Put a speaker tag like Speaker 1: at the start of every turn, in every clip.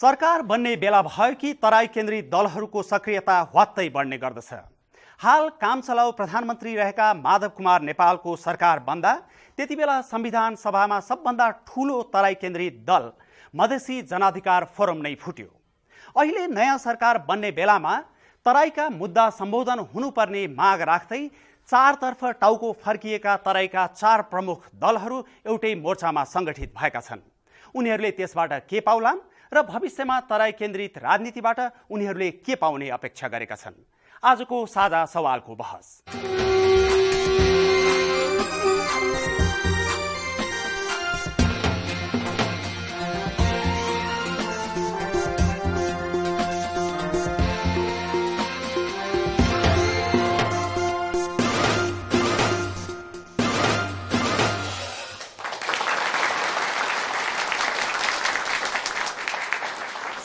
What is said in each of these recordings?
Speaker 1: सरकार बन्ने बेला भयो कि तराई केन्द्रित दलहरूको सक्रियता वात्तै बढ्ने गर्दछ हाल काम चलाउ प्रधानमन्त्री रहेका माधव कुमार नेपालको सरकार बन्दा त्यति बेला संविधान सभामा सबभन्दा ठुलो तराई केन्द्रित दल मधेसी जनाधिकार फोरम नै फुट्यो अहिले नयाँ सरकार बन्ने बेलामा तराईका मुद्दा सम्बोधन हुनुपर्ने माग राख्दै चारतर्फ टाउको फर्किएका तराईका चार प्रमुख दलहरू एउटै मोर्चामा सङ्गठित भएका छन् उनीहरूले त्यसबाट के पाउलान् र भविष्यमा तराई केन्द्रित राजनीतिबाट उनीहरूले के पाउने अपेक्षा गरेका छन् आजको साझा सवालको बहस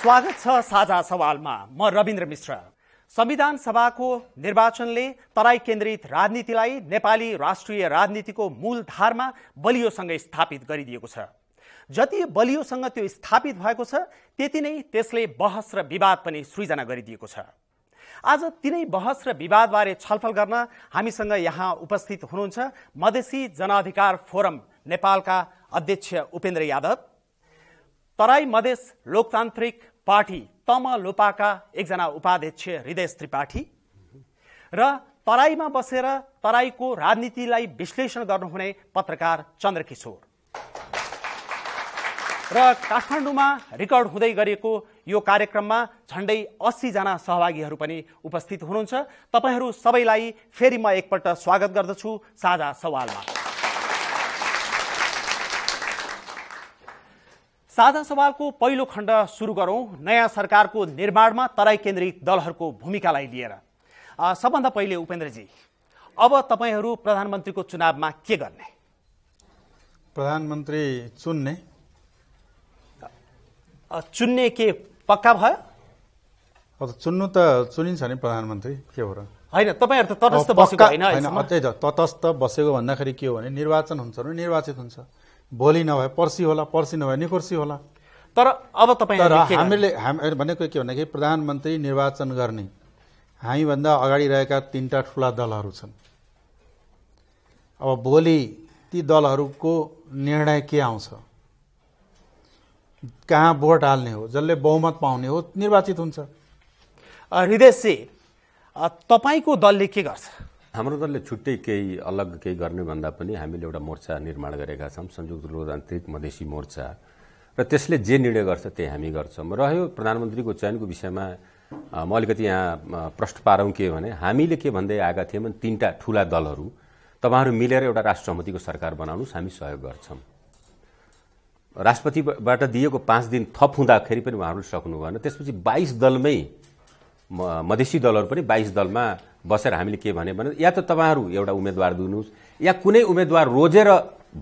Speaker 1: स्वागत छ साझा सवालमा म रविन्द्र मिश्र संविधान सभाको निर्वाचनले तराई केन्द्रित राजनीतिलाई नेपाली राष्ट्रिय राजनीतिको मूलधारमा बलियोसँग स्थापित गरिदिएको छ जति बलियोसँग त्यो स्थापित भएको छ त्यति नै त्यसले बहस र विवाद पनि सृजना गरिदिएको छ आज तिनै बहस र विवादबारे छलफल गर्न हामीसँग यहाँ उपस्थित हुनुहुन्छ मधेसी जनाधिकार फोरम नेपालका अध्यक्ष उपेन्द्र यादव तराई मधेस लोकतान्त्रिक पार्टी तम लोपाका एकजना उपाध्यक्ष हृदय त्रिपाठी र तराईमा बसेर तराईको राजनीतिलाई विश्लेषण गर्नुहुने पत्रकार चन्द्रकिशोर र काठमाडौँमा रेकर्ड हुँदै गरेको यो कार्यक्रममा झन्डै अस्सीजना सहभागीहरू पनि उपस्थित हुनुहुन्छ तपाईँहरू सबैलाई फेरि म एकपल्ट स्वागत गर्दछु साझा सवालमा साझा सवालको पहिलो खण्ड सुरु गरौँ नयाँ सरकारको निर्माणमा तराई केन्द्रित दलहरूको भूमिकालाई लिएर सबभन्दा पहिले उपेन्द्रजी अब तपाईँहरू प्रधानमन्त्रीको चुनावमा के गर्ने
Speaker 2: प्रधानमन्त्री चुन्ने
Speaker 1: चुन्ने के पक्का भयो
Speaker 2: अब चुन्नु त चुनिन्छ नि प्रधानमन्त्री के हो र
Speaker 1: होइन तपाईँहरू त तटस्थ बसेको होइन
Speaker 2: तटस्थ बसेको भन्दाखेरि के हो भने निर्वाचन हुन्छ र निर्वाचित हुन्छ भोलि नभए पर्सि होला पर्सि नभए निकोर्सी होला
Speaker 1: तर अब तपाईँ
Speaker 2: तर हामीले भनेको के भन्दाखेरि प्रधानमन्त्री निर्वाचन गर्ने हामीभन्दा अगाडि रहेका तिनवटा ठुला दलहरू छन् अब भोलि ती दलहरूको निर्णय के आउँछ कहाँ भोट हाल्ने हो जसले बहुमत पाउने हो निर्वाचित हुन्छ हृदय
Speaker 1: तपाईँको दलले के गर्छ
Speaker 3: हाम्रो दलले छुट्टै केही अलग केही गर्ने भन्दा पनि हामीले एउटा मोर्चा निर्माण गरेका छौँ संयुक्त लोकतान्त्रिक मधेसी मोर्चा र त्यसले जे निर्णय गर्छ त्यही हामी गर्छौँ रह्यो प्रधानमन्त्रीको चयनको विषयमा म अलिकति यहाँ प्रश्न पारौँ के भने हामीले के भन्दै आएका थियौँ भने तिनवटा ठुला दलहरू तपाईँहरू मिलेर एउटा राष्ट्रमतिको सरकार बनाउनुहोस् हामी सहयोग गर्छौँ राष्ट्रपतिबाट दिएको पाँच दिन थप हुँदाखेरि पनि उहाँहरू सक्नु भएन त्यसपछि बाइस दलमै मधेसी दलहरू पनि बाइस दलमा बसेर हामीले के भने या त तपाईँहरू एउटा उम्मेद्वार दिनुहोस् या कुनै उम्मेद्वार रोजेर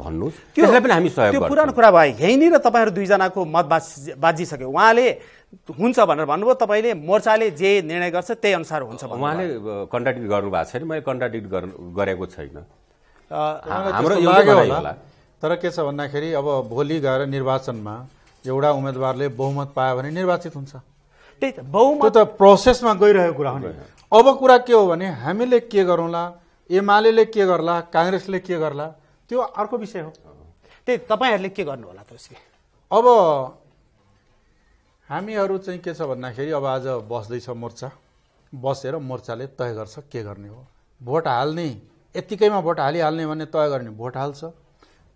Speaker 3: भन्नुहोस् त्यसलाई पनि हामी सहयोग त्यो पुरानो
Speaker 1: कुरा भयो यहीँनिर तपाईँहरू दुईजनाको मत बाजी बाजिसक्यो
Speaker 3: उहाँले हुन्छ भनेर भन्नुभयो तपाईँले मोर्चाले जे निर्णय गर्छ त्यही अनुसार हुन्छ उहाँले कन्ट्राडिक्ट गर्नु भएको छैन मैले कन्ट्राडिक्ट गरेको छैन
Speaker 2: तर के छ भन्दाखेरि अब भोलि गएर निर्वाचनमा एउटा उम्मेद्वारले बहुमत पायो भने निर्वाचित हुन्छ त्यही त बहुमत त प्रोसेसमा गइरहेको कुरा हो नि अब कुरा के हो भने हामीले के गरौँला एमाले के गर्ला काङ्ग्रेसले के गर्ला त्यो अर्को विषय हो त्यही तपाईँहरूले के गर्नु होला त्यसले अब हामीहरू चाहिँ के छ भन्दाखेरि अब आज बस्दैछ मोर्चा बसेर मोर्चाले तय गर्छ के गर्ने हो भोट हाल्ने यत्तिकैमा भोट हालिहाल्ने भने तय गर्ने भोट हाल्छ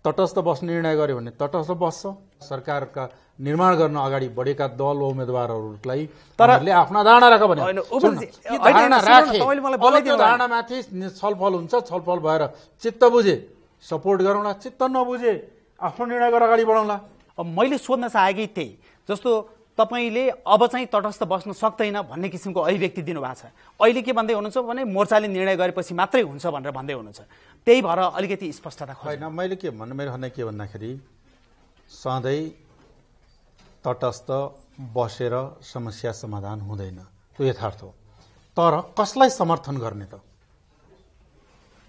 Speaker 2: तटस्थ बस्ने निर्णय गर्यो भने तटस्थ बस्छ सरकारका निर्माण गर्न अगाडि बढेका दल वा उम्मेदवारहरूलाई तर आफ्ना धारणा राख भने धारणामाथि छलफल हुन्छ छलफल भएर चित्त बुझे सपोर्ट गरौँला
Speaker 1: चित्त नबुझे आफ्नो निर्णय गरेर अगाडि बढाउँला मैले सोध्न चाहेकै त्यही जस्तो तपाईँले अब चाहिँ तटस्थ बस्न सक्दैन भन्ने किसिमको अभिव्यक्ति दिनुभएको छ अहिले के भन्दै हुनुहुन्छ भने मोर्चाले निर्णय गरेपछि मात्रै हुन्छ भनेर भन्दै हुनुहुन्छ त्यही भएर अलिकति स्पष्टता होइन मैले
Speaker 2: के भन्नु मेरो भन्ने के भन्दाखेरि सधैँ तटस्थ बसेर समस्या समाधान हुँदैन त्यो यथार्थ हो तर कसलाई समर्थन गर्ने त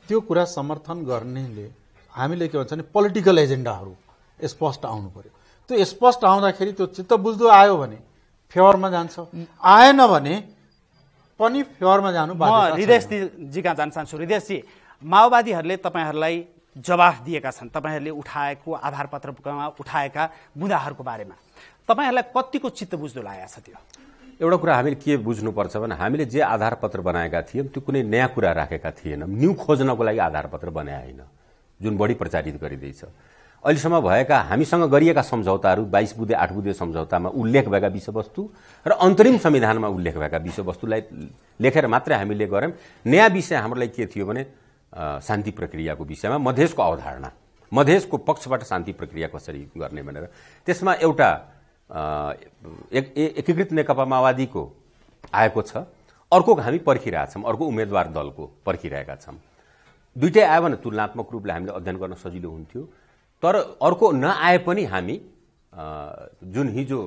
Speaker 2: त्यो कुरा समर्थन गर्नेले हामीले के भन्छ भने पोलिटिकल एजेन्डाहरू स्पष्ट आउनु पर्यो त्यो स्पष्ट आउँदाखेरि त्यो चित्त बुझ्दो आयो भने फेवरमा जान्छ
Speaker 1: आएन भने पनि फेवरमा जानु हृदयजी कहाँ जान चाहन्छु हृदयजी माओवादीहरूले तपाईँहरूलाई जवाफ दिएका छन् तपाईँहरूले उठाएको आधारपत्रमा उठाएका मुद्दाहरूको बारेमा तपाईँहरूलाई कतिको चित्त बुझ्नु लागेको छ त्यो
Speaker 3: एउटा कुरा हामीले के बुझ्नुपर्छ भने हामीले जे आधारपत्र बनाएका थियौँ त्यो कुनै नयाँ कुरा राखेका थिएनौँ न्यु खोज्नको लागि आधारपत्र बनाए होइन जुन बढी प्रचारित गरिँदैछ अहिलेसम्म भएका हामीसँग गरिएका सम्झौताहरू बाइस बुधे आठ बुधे सम्झौतामा उल्लेख भएका विषयवस्तु र अन्तरिम संविधानमा उल्लेख भएका विषयवस्तुलाई लेखेर मात्रै हामीले गऱ्यौँ नयाँ विषय हाम्रोलाई के थियो भने शान्ति प्रक्रियाको विषयमा मधेसको अवधारणा मधेसको पक्षबाट शान्ति प्रक्रिया कसरी गर्ने भनेर त्यसमा एउटा एकीकृत एक नेकपा माओवादीको आएको छ अर्को हामी पर्खिरहेछौँ अर्को उम्मेद्वार दलको पर्खिरहेका छौँ दुइटै आयो भने तुलनात्मक रूपले हामीले अध्ययन गर्न सजिलो हुन्थ्यो तर अर्को नआए पनि हामी जुन हिजो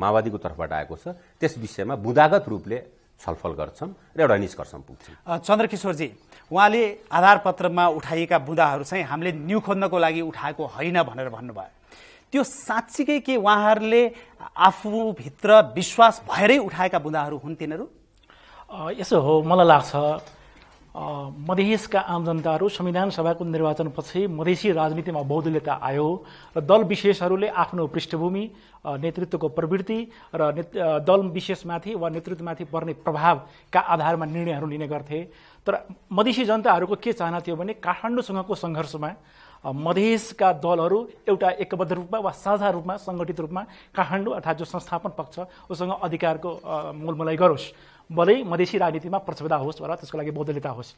Speaker 3: माओवादीको तर्फबाट आएको छ त्यस विषयमा बुदागत रूपले छलफल गर्छौँ र एउटा निष्कर्षमा पुग्छौँ
Speaker 1: चन्द्रकिशोरजी उहाँले आधारपत्रमा उठाइएका बुदाहरू चाहिँ हामीले न्यु खोज्नको लागि उठाएको होइन भनेर भन्नुभयो त्यो साँच्चीकै के उहाँहरूले आफूभित्र विश्वास भएरै उठाएका बुदाहरू हुन् तिनीहरू यसो हो मलाई लाग्छ
Speaker 4: मधेसका आम जनताहरू संविधान सभाको निर्वाचनपछि मधेसी राजनीतिमा बहुदलीयता आयो र दल विशेषहरूले आफ्नो पृष्ठभूमि नेतृत्वको प्रवृत्ति र दल विशेषमाथि वा नेतृत्वमाथि पर्ने प्रभावका आधारमा निर्णयहरू लिने गर्थे तर मधेसी जनताहरूको के चाहना थियो भने काठमाडौँसँगको सङ्घर्षमा मधेसका दलहरू एउटा एकबद्ध रूपमा वा साझा रूपमा सङ्गठित रूपमा काठमाडौँ अर्थात् जो संस्थापन पक्ष उसँग अधिकारको मूलमूलाई गरोस् भलै मधेसी राजनीतिमा प्रतिस्पर्धा होस् वा त्यसको लागि बौद्धलिता होस्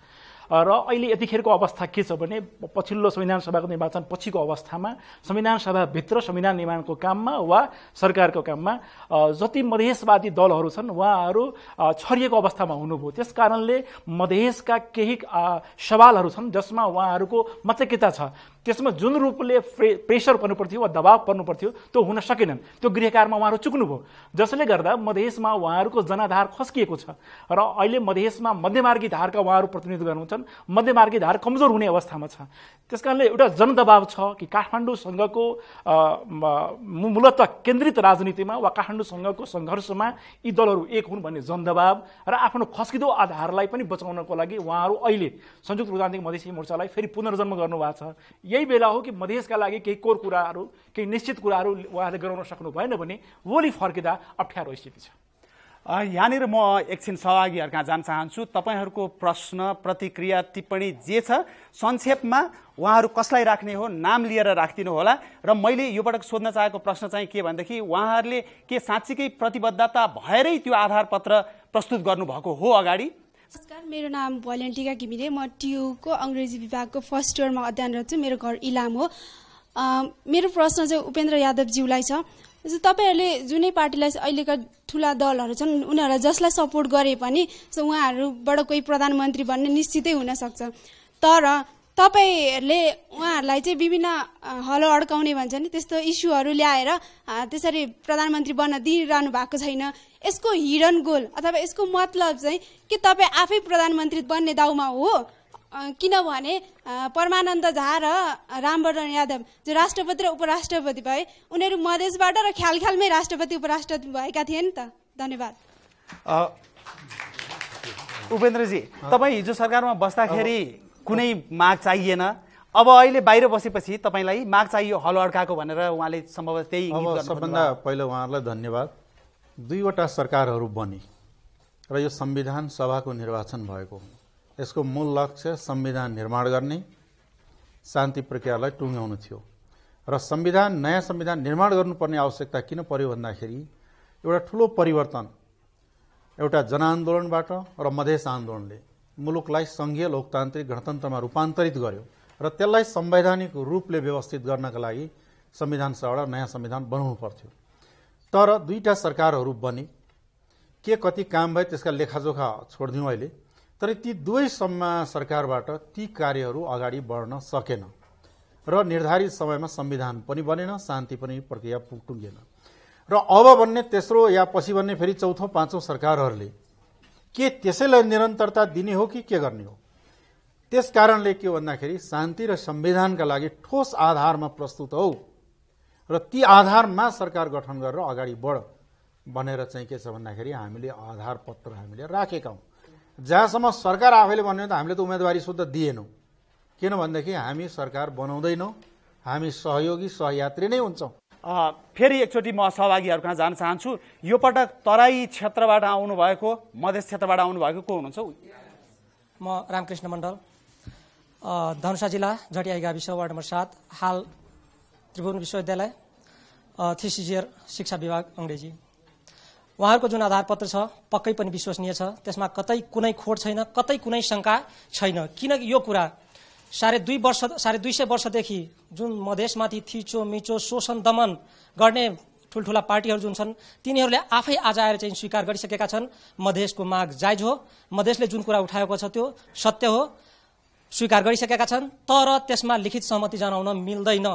Speaker 4: र अहिले यतिखेरको अवस्था के छ भने पछिल्लो संविधान सभाको निर्वाचन पछिको अवस्थामा संविधान सभाभित्र संविधान निर्माणको काममा वा सरकारको काममा जति मधेसवादी दलहरू छन् उहाँहरू छरिएको अवस्थामा हुनुभयो त्यस कारणले मधेसका केही सवालहरू छन् जसमा उहाँहरूको मतैक्यता छ त्यसमा जुन रूपले प्रे प्रेसर पर्नुपर्थ्यो वा दबाव पर्नु पर्थ्यो त्यो हुन सकेनन् त्यो गृहकारमा उहाँहरू चुक्नुभयो जसले गर्दा मधेसमा उहाँहरूको जनाधार खस्किएको छ र अहिले मधेसमा मध्यमार्गी धारका उहाँहरू प्रतिनिधित्व गर्नुहुन्छन् मध्यमार्गी धार कमजोर हुने अवस्थामा छ त्यस कारणले एउटा जनदबाव छ कि काठमाडौँसँगको मूलत केन्द्रित राजनीतिमा वा काठमाडौँसँगको सङ्घर्षमा यी दलहरू एक हुन् भन्ने जनदबाव र आफ्नो खस्किँदो आधारलाई पनि बचाउनको लागि उहाँहरू अहिले संयुक्त प्रजातान्त्रिक मधेसी मोर्चालाई फेरि पुनर्जन्म गर्नुभएको छ यही बेला हो कि मधेसका लागि केही कोर कुराहरू केही निश्चित कुराहरू उहाँहरूले गराउन सक्नु भएन भने भोलि फर्किँदा
Speaker 1: अप्ठ्यारो स्थिति छ यहाँनिर म एकछिन सहभागीहरू कहाँ जान चाहन्छु तपाईँहरूको प्रश्न प्रतिक्रिया टिप्पणी जे छ संक्षेपमा उहाँहरू कसलाई राख्ने हो नाम लिएर राखिदिनु होला र मैले यो पटक सोध्न चाहेको प्रश्न चाहिँ के भनेदेखि उहाँहरूले के साँच्चीकै प्रतिबद्धता भएरै त्यो आधारपत्र प्रस्तुत गर्नुभएको हो अगाडि
Speaker 5: नमस्कार मेरो नाम भलेन्टिका घिमिरे म टियुको अङ्ग्रेजी विभागको फर्स्ट इयरमा अध्ययनरत छु मेरो घर इलाम हो मेरो प्रश्न चाहिँ उपेन्द्र यादवज्यूलाई छ तपाईँहरूले जुनै पार्टीलाई अहिलेका ठुला दलहरू छन् उनीहरूलाई जसलाई सपोर्ट गरे पनि उहाँहरूबाट कोही प्रधानमन्त्री बन्ने निश्चितै हुनसक्छ तर तपाईँहरूले उहाँहरूलाई चाहिँ विभिन्न हलो अड्काउने भन्छ नि त्यस्तो इस्युहरू ल्याएर त्यसरी प्रधानमन्त्री बन्न दिइरहनु भएको छैन यसको हिडन गोल अथवा यसको मतलब चाहिँ कि तपाईँ आफै प्रधानमन्त्री बन्ने दाउमा हो किनभने परमानन्द झा र रामवरण यादव जो राष्ट्रपति र उपराष्ट्रपति भए उनीहरू मधेसबाट र ख्याल ख्यालमै राष्ट्रपति उपराष्ट्रपति भएका थिए नि त धन्यवाद
Speaker 1: उपेन्द्रजी तपाईँ हिजो सरकारमा बस्दाखेरि कुनै माग चाहिएन अब अहिले बाहिर बसेपछि तपाईँलाई माग चाहियो हल अड्काएको भनेर उहाँले सम्भवतः त्यही सबभन्दा
Speaker 2: पहिलो उहाँहरूलाई धन्यवाद दुईवटा सरकारहरू बने र यो संविधान सभाको निर्वाचन भएको यसको मूल लक्ष्य संविधान निर्माण गर्ने शान्ति प्रक्रियालाई टुङ्ग्याउनु थियो र संविधान नयाँ संविधान निर्माण गर्नुपर्ने आवश्यकता किन पर्यो भन्दाखेरि एउटा ठुलो परिवर्तन एउटा जनआन्दोलनबाट र मधेस आन्दोलनले मुलुकलाई सङ्घीय लोकतान्त्रिक गणतन्त्रमा रूपान्तरित गर्यो र त्यसलाई संवैधानिक रूपले व्यवस्थित गर्नका लागि संविधान सभा नयाँ संविधान बनाउनु पर्थ्यो तर दुईवटा सरकारहरू बने के कति काम भयो त्यसका लेखाजोखा छोडिदिउँ अहिले तर ती दुवैसम्म सरकारबाट ती कार्यहरू अगाडि बढ्न सकेन र निर्धारित समयमा संविधान पनि बनेन शान्ति पनि प्रक्रिया टुङ्गेन र अब भन्ने तेस्रो या पछि भन्ने फेरि चौथो पाँचौँ सरकारहरूले के त्यसैलाई निरन्तरता दिने हो कि के गर्ने हो त्यस कारणले के भन्दाखेरि शान्ति र संविधानका लागि ठोस आधारमा प्रस्तुत हौ र ती आधारमा सरकार गठन गरेर अगाडि बढ भनेर चाहिँ के छ भन्दाखेरि हामीले आधार पत्र हामीले राखेका हौँ जहाँसम्म सरकार आफैले भन्यो त हामीले त उम्मेदवारी शुद्ध दिएनौँ किनभनेदेखि हामी सरकार बनाउँदैनौँ
Speaker 1: हामी सहयोगी सहयात्री नै हुन्छौँ फेरि एकचोटि म सहभागीहरू कहाँ जान चाहन्छु यो पटक तराई क्षेत्रबाट आउनुभएको मधेस क्षेत्रबाट आउनुभएको को हुनुहुन्छ
Speaker 3: म रामकृष्ण मण्डल धनुषा जिल्ला झटिया गाविस वार्ड नम्बर सात हाल त्रिभुवन विश्वविद्यालय थ्रिसिस शिक्षा विभाग अङ्ग्रेजी उहाँहरूको जुन आधारपत्र छ पक्कै पनि विश्वसनीय छ त्यसमा कतै कुनै खोट छैन कतै कुनै शङ्का छैन किनकि यो कुरा साढे दुई वर्ष साढे दुई सय वर्षदेखि जुन मधेसमाथि थिचो मिचो शोषण दमन गर्ने ठुल्ठुला पार्टीहरू जुन छन् तिनीहरूले आफै आज आएर चाहिँ स्वीकार गरिसकेका छन् मधेसको माग जायज हो मधेसले जुन कुरा उठाएको छ त्यो सत्य हो स्वीकार गरिसकेका छन् तर त्यसमा लिखित सहमति जनाउन
Speaker 5: मिल्दैन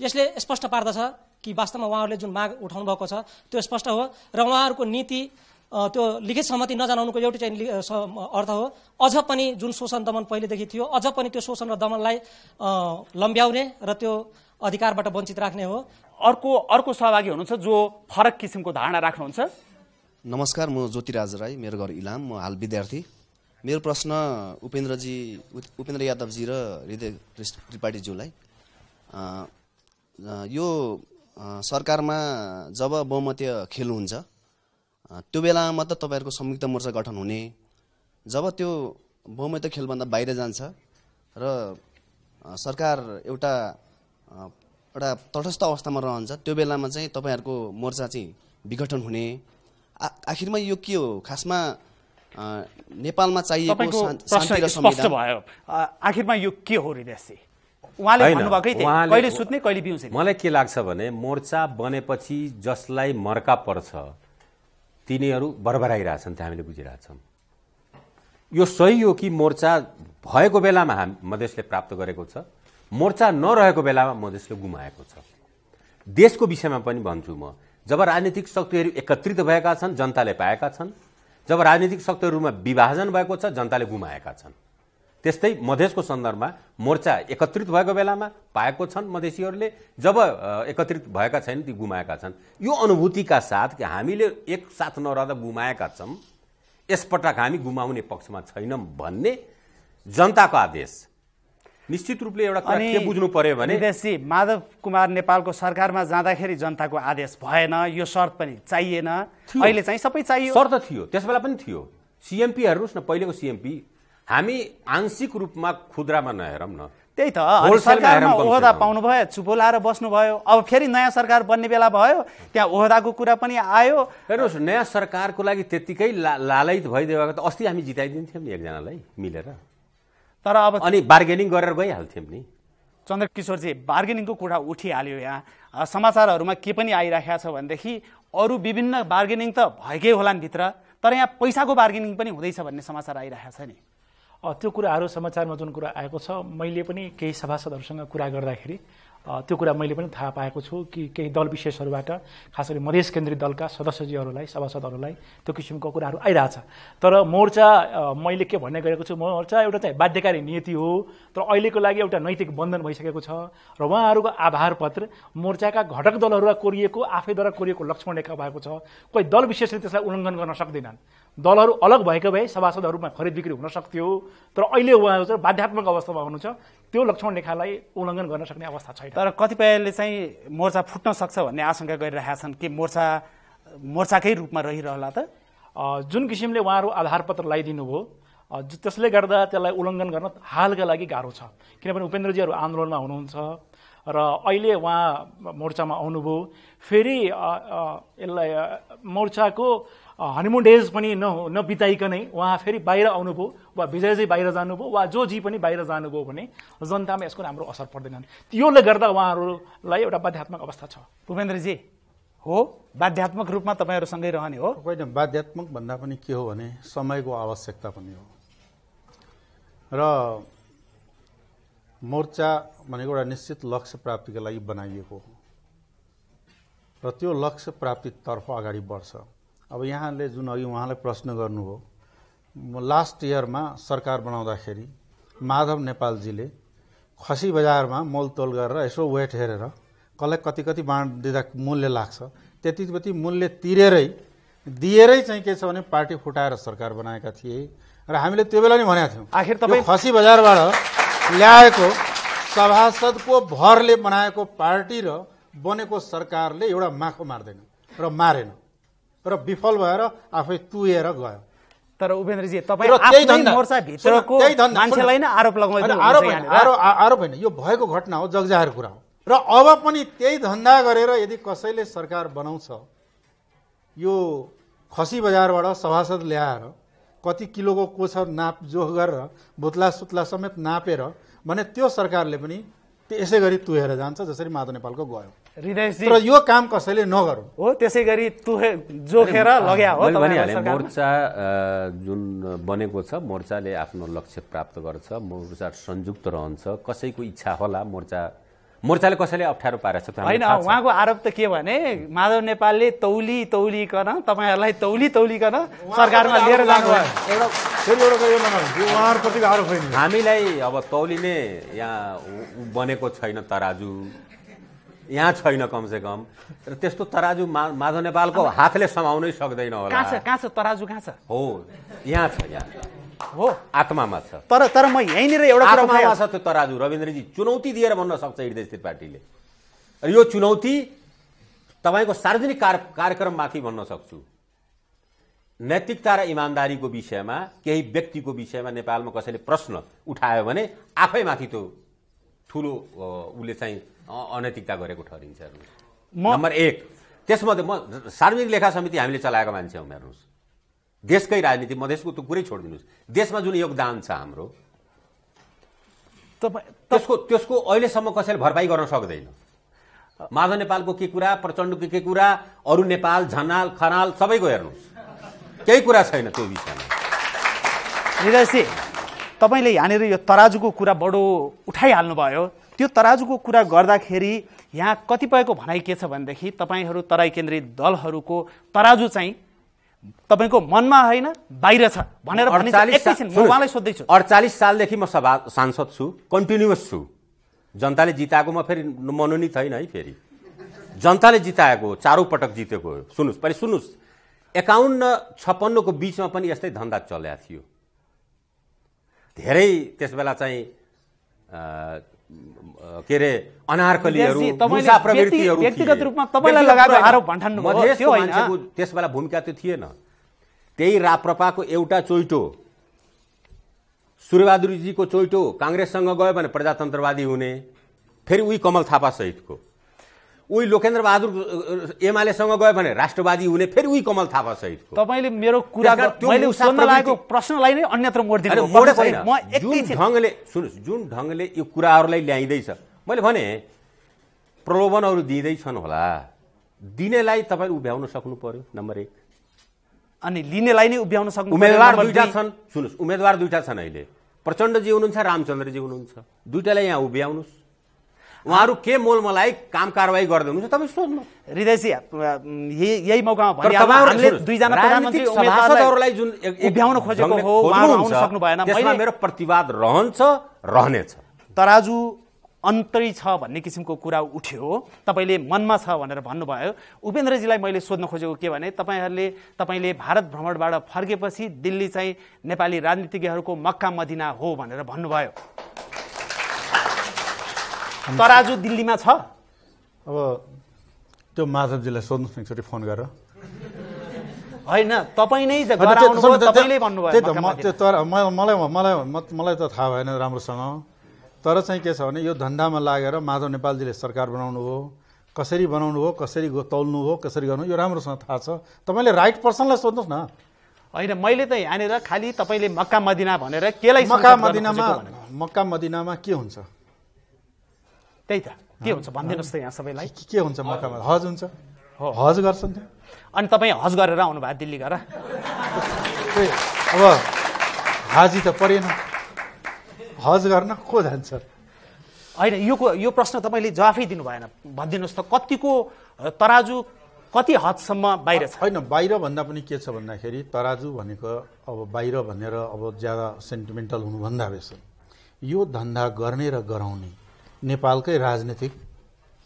Speaker 5: यसले स्पष्ट पार्दछ कि वास्तवमा उहाँहरूले जुन माग उठाउनु भएको छ त्यो स्पष्ट हो र उहाँहरूको नीति त्यो लिखित सहमति नजनाउनुको एउटै चाहिँ अर्थ हो
Speaker 3: अझ पनि जुन शोषण दमन पहिलेदेखि थियो अझ पनि त्यो शोषण र दमनलाई लम्ब्याउने र
Speaker 1: त्यो अधिकारबाट वञ्चित राख्ने हो अर्को अर्को सहभागी हुनुहुन्छ जो फरक किसिमको धारणा राख्नुहुन्छ नमस्कार म ज्योतिराज राई मेरो घर इलाम म हाल विद्यार्थी मेरो
Speaker 5: प्रश्न उपेन्द्रजी उपेन्द्र यादवजी र हृदय त्रिपाठीज्यूलाई यो सरकारमा जब बहुमतीय खेल
Speaker 1: हुन्छ त्यो बेलामा त तपाईँहरूको संयुक्त मोर्चा गठन हुने जब त्यो
Speaker 5: बहुमतीय खेलभन्दा बाहिर जान्छ र सरकार एउटा एउटा तटस्थ अवस्थामा रहन्छ त्यो बेलामा चाहिँ तपाईँहरूको मोर्चा चाहिँ विघटन
Speaker 1: हुने आखिरमा यो के हो खासमा नेपालमा चाहिएको शान्ति र संविधान आखिरमा यो के हो हृदय उहाँले भन्नुभएकै कहिले सुत्ने
Speaker 3: कहिले मलाई के लाग्छ भने मोर्चा बनेपछि जसलाई मर्का पर्छ तिनीहरू बरबराइरहेछन् त्यो हामीले बुझिरहेछौँ यो सही हो कि मोर्चा भएको बेलामा हाम मधेसले प्राप्त गरेको छ मोर्चा नरहेको बेलामा मधेसले गुमाएको छ देशको विषयमा पनि भन्छु म जब राजनीतिक शक्तिहरू एकत्रित भएका छन् जनताले पाएका छन् जब राजनीतिक शक्तिहरूमा विभाजन भएको छ जनताले गुमाएका छन् त्यस्तै मधेसको सन्दर्भमा मोर्चा एकत्रित भएको बेलामा पाएको छन् मधेसीहरूले जब एकत्रित भएका छैन ती गुमाएका छन् यो अनुभूतिका साथ हामीले एकसाथ साथ नरहँदा गुमाएका छौँ यसपटक हामी गुमाउने पक्षमा छैनौँ भन्ने जनताको आदेश निश्चित रूपले एउटा के बुझ्नु पर्यो भने विदेशी
Speaker 1: माधव कुमार नेपालको सरकारमा जाँदाखेरि जनताको आदेश भएन यो शर्त पनि चाहिएन अहिले चाहिँ सबै चाहियो शर्त
Speaker 3: थियो बेला पनि थियो सिएमपी हेर्नुहोस् न पहिलेको सिएमपी हामी आंशिक रूपमा खुद्रामा नहेरौँ न
Speaker 1: त्यही त सरकारमा ओहदा भयो चुपो लाएर बस्नुभयो अब फेरि नयाँ सरकार बन्ने बेला भयो त्यहाँ ओहदाको कुरा पनि आयो
Speaker 3: हेर्नुहोस् नयाँ सरकारको लागि त्यत्तिकै ला लालयित भइदिएको त अस्ति हामी जिताइदिन्थ्यौँ नि एकजनालाई मिलेर तर अब अनि बार्गेनिङ गरेर गइहाल्थ्यौँ नि चन्द्र किशोरजी
Speaker 1: बार्गेनिङको कुरा उठिहाल्यो यहाँ समाचारहरूमा के पनि आइराखेको छ भनेदेखि अरू विभिन्न बार्गेनिङ त भएकै होला नि भित्र तर यहाँ पैसाको बार्गेनिङ पनि हुँदैछ भन्ने समाचार आइरहेको छ नि त्यो कुराहरू समाचारमा जुन कुरा आएको छ मैले पनि केही सभासदहरूसँग कुरा गर्दाखेरि
Speaker 4: त्यो कुरा मैले पनि थाहा पाएको छु कि केही दल विशेषहरूबाट खास गरी मधेस केन्द्रित दलका सदस्यजीहरूलाई सभासदहरूलाई त्यो किसिमको कुराहरू आइरहेछ तर मोर्चा मैले के भन्ने गरेको छु मोर्चा एउटा चाहिँ बाध्यकारी नीति हो तर अहिलेको लागि एउटा नैतिक बन्धन भइसकेको छ र उहाँहरूको आभार पत्र मोर्चाका घटक दलहरूलाई कोरिएको आफैद्वारा कोरिएको लक्ष्मण रेखा भएको छ कोही दल विशेषले त्यसलाई उल्लङ्घन गर्न सक्दैनन् दलहरू अलग भएको भए सभासदहरूमा खरिद बिक्री हुन सक्थ्यो तर अहिले उहाँहरू चाहिँ बाध्यात्मक अवस्थामा हुनुहुन्छ त्यो लक्षण रेखालाई उल्लङ्घन गर्न सक्ने अवस्था
Speaker 2: छैन
Speaker 1: तर कतिपयले चाहिँ मोर्चा फुट्न सक्छ भन्ने आशंका गरिरहेका छन् कि मोर्चा मोर्चाकै रूपमा रहिरहला त जुन किसिमले उहाँहरू आधारपत्र लगाइदिनुभयो
Speaker 4: त्यसले गर्दा त्यसलाई उल्लङ्घन गर्न हालका लागि गाह्रो छ किनभने उपेन्द्रजीहरू आन्दोलनमा हुनुहुन्छ र अहिले उहाँ मोर्चामा आउनुभयो फेरि यसलाई मोर्चाको हनिमुन डेज पनि न नबिताइकनै उहाँ फेरि बाहिर आउनुभयो वा विजयजी बाहिर जानुभयो वा जो जी पनि बाहिर जानुभयो भने जनतामा यसको राम्रो असर पर्दैनन् त्योले गर्दा उहाँहरूलाई एउटा बाध्यात्मक अवस्था छ
Speaker 2: भूपेन्द्रजी हो बाध्यात्मक रूपमा तपाईँहरूसँगै रहने हो होइन बाध्यात्मक भन्दा पनि के हो भने समयको आवश्यकता पनि हो र मोर्चा भनेको एउटा निश्चित लक्ष्य प्राप्तिका लागि बनाइएको हो र त्यो लक्ष्य प्राप्तितर्फ अगाडि बढ्छ अब यहाँले जुन अघि उहाँलाई प्रश्न गर्नुभयो लास्ट इयरमा सरकार बनाउँदाखेरि माधव नेपालजीले खसी बजारमा मोलतोल गरेर यसो वेट हेरेर कसलाई कति कति बाँड दिँदा मूल्य लाग्छ त्यति त्यति मूल्य तिरेरै दिएरै चाहिँ के छ भने पार्टी फुटाएर सरकार बनाएका थिए र हामीले त्यो बेला नै भनेका थियौँ आखिर तपाईँ खसी बजारबाट ल्याएको सभासदको भरले बनाएको पार्टी र बनेको सरकारले एउटा माखो मार्दैन र मारेन र विफल भएर आफै तुएर गयो तर उपेन्द्रजी मान्छेलाई नै आरोप आरोप होइन यो भएको घटना हो जगजाहार कुरा हो र अब पनि त्यही धन्दा गरेर यदि कसैले सरकार बनाउँछ यो खसी बजारबाट सभासद ल्याएर कति किलोको कोछ नाप जोख गरेर भुत्ला सुत्ला समेत नापेर भने त्यो सरकारले पनि यसै गरी तुहेर जान्छ जसरी माधव नेपालको गयो तर यो काम कसैले नगरौँ हो त्यसै गरी तुहे जोखेर लग्या हो
Speaker 3: मोर्चा जुन बनेको छ मोर्चाले आफ्नो लक्ष्य प्राप्त गर्छ मोर्चा संयुक्त रहन्छ कसैको इच्छा होला मोर्चा मोर्चाले कसैले अप्ठ्यारो पारेको छ होइन
Speaker 1: उहाँको आरोप त के भने माधव नेपालले तौली तौलीकन तपाईँहरूलाई तौली तौलीकन सरकारमा लिएर
Speaker 3: जानुभयो हामीलाई अब तौली यहाँ बनेको छैन तराजु यहाँ छैन कमसे कम र त्यस्तो तराजु मा माधव नेपालको हातले समाउनै सक्दैन होला कहाँ छ
Speaker 1: कहाँ छ तराजु कहाँ छ
Speaker 3: हो यहाँ छ यहाँ हो आत्मामा छ तर
Speaker 1: तर म यहीँनिर एउटा आत्मामा छ
Speaker 3: त्यो तराजु रविन्द्रजी चुनौती दिएर भन्न सक्छ हृदय त्रिपाठीले र यो चुनौती तपाईँको सार्वजनिक कार्यक्रममाथि भन्न सक्छु नैतिकता र इमान्दारीको विषयमा केही व्यक्तिको विषयमा नेपालमा कसैले प्रश्न उठायो भने आफैमाथि त्यो ठुलो उसले चाहिँ अनैतिकता गरेको ठहरिन्छ नम्बर एक त्यसमध्ये म सार्वजनिक लेखा समिति हामीले चलाएको मान्छे हौँ हेर्नुहोस् देशकै राजनीति मधेसको त्यो कुरै छोडिदिनुहोस् देशमा जुन योगदान छ हाम्रो त्यसको त्यसको अहिलेसम्म कसैले भरपाई गर्न सक्दैन माधव नेपालको के कुरा प्रचण्डको के कुरा अरू नेपाल झनाल खनाल सबैको हेर्नुहोस् केही कुरा छैन त्यो विषयमा
Speaker 1: तपाईँले यहाँनिर यो तराजुको कुरा बडो उठाइहाल्नुभयो त्यो तराजुको कुरा गर्दाखेरि यहाँ कतिपयको भनाइ के छ भनेदेखि तपाईँहरू तराई केन्द्रित दलहरूको तराजु चाहिँ तपाईँको मनमा होइन बाहिर छ भनेर उहाँलाई सोध्दैछु
Speaker 3: अडचालिस सालदेखि म सभा सांसद छु कन्टिन्युस छु जनताले जिताएको म फेरि मनोनित होइन है फेरि जनताले जिताएको चारौँ पटक जितेको सुन्नुहोस् पहिले सुन्नुहोस् एकाउन्न छप्पन्नको बिचमा पनि यस्तै धन्दा चलेको थियो धेरै त्यस बेला चाहिँ के अरे अनारकलीहरू व्यक्तिगत रूपमा तपाईँलाई लगाएको आरोप भन्ठान्नु त्यो होइन त्यस बेला भूमिका त थिएन त्यही राप्रपाको एउटा चोइटो सूर्यबहादुरजीको चोइटो काङ्ग्रेससँग गयो भने प्रजातन्त्रवादी हुने फेरि उही कमल थापा सहितको उही लोकेन्द्र बहादुर एमालेसँग गयो भने राष्ट्रवादी हुने फेरि उही कमल थापा सहित
Speaker 1: तपाईँले मेरो कुरा मैले लागेको प्रश्नलाई नै अन्यत्र जुन
Speaker 3: ढङ्गले सुन्नुहोस् जुन ढङ्गले यो कुराहरूलाई ल्याइँदैछ मैले भने प्रलोभनहरू दिँदैछन् होला दिनेलाई तपाईँ उभ्याउन सक्नु पर्यो नम्बर एक अनि लिनेलाई नै उभ्याउन सक्नु उम्मेदवार दुईवटा छन् सुन्नुहोस् उम्मेदवार दुईवटा छन् अहिले प्रचण्डजी हुनुहुन्छ रामचन्द्रजी हुनुहुन्छ दुइटालाई यहाँ उभ्याउनुहोस् उहाँहरू के मोलमलाई काम कारवाही गर्दै हुनुहुन्छ तपाईँ सोध्नु हृदयजी यही मौकामा हामीले प्रधानमन्त्री जुन उभ्याउन खोजेको हो आउन सक्नु भएन
Speaker 1: मेरो प्रतिवाद रहन्छ रहनेछ तराजु अन्तै छ भन्ने किसिमको कुरा उठ्यो तपाईँले मनमा छ भनेर भन्नुभयो उपेन्द्रजीलाई मैले सोध्न खोजेको के भने तपाईँहरूले तपाईँले भारत भ्रमणबाट फर्केपछि दिल्ली चाहिँ नेपाली राजनीतिज्ञहरूको मक्का मदिना हो भनेर भन्नुभयो तराजु दिल्लीमा छ
Speaker 2: अब त्यो माधवजीलाई सोध्नुहोस् न एकचोटि फोन गरेर
Speaker 1: होइन तपाईँ नै मलाई
Speaker 2: मलाई मलाई त थाहा भएन राम्रोसँग तर चाहिँ के छ भने यो धन्दामा लागेर माधव नेपालजीले सरकार बनाउनु हो कसरी बनाउनु हो कसरी तौल्नु हो कसरी गर्नु यो राम्रोसँग थाहा छ
Speaker 1: तपाईँले राइट पर्सनलाई सोध्नुहोस् न होइन मैले त यहाँनिर खालि तपाईँले मक्का मदिना भनेर केलाई मक्का मदिनामा
Speaker 2: मक्का मदिनामा के हुन्छ त्यही त के हुन्छ भनिदिनुहोस् त यहाँ सबैलाई के हुन्छ मौकामा हज हुन्छ हो हज गर्छन् त्यो
Speaker 1: अनि तपाईँ हज गरेर आउनु आउनुभयो दिल्ली गएर अब हाजी त परेन हज गर्न को जान्छ होइन यो यो प्रश्न तपाईँले जवाफै दिनु भएन भनिदिनुहोस् त कतिको तराजु कति हदसम्म बाहिर छ होइन
Speaker 2: बाहिरभन्दा पनि के छ भन्दाखेरि तराजु भनेको अब बाहिर भनेर अब ज्यादा सेन्टिमेन्टल हुनुभन्दा रहेछ यो धन्दा गर्ने र गराउने नेपालकै राजनीतिक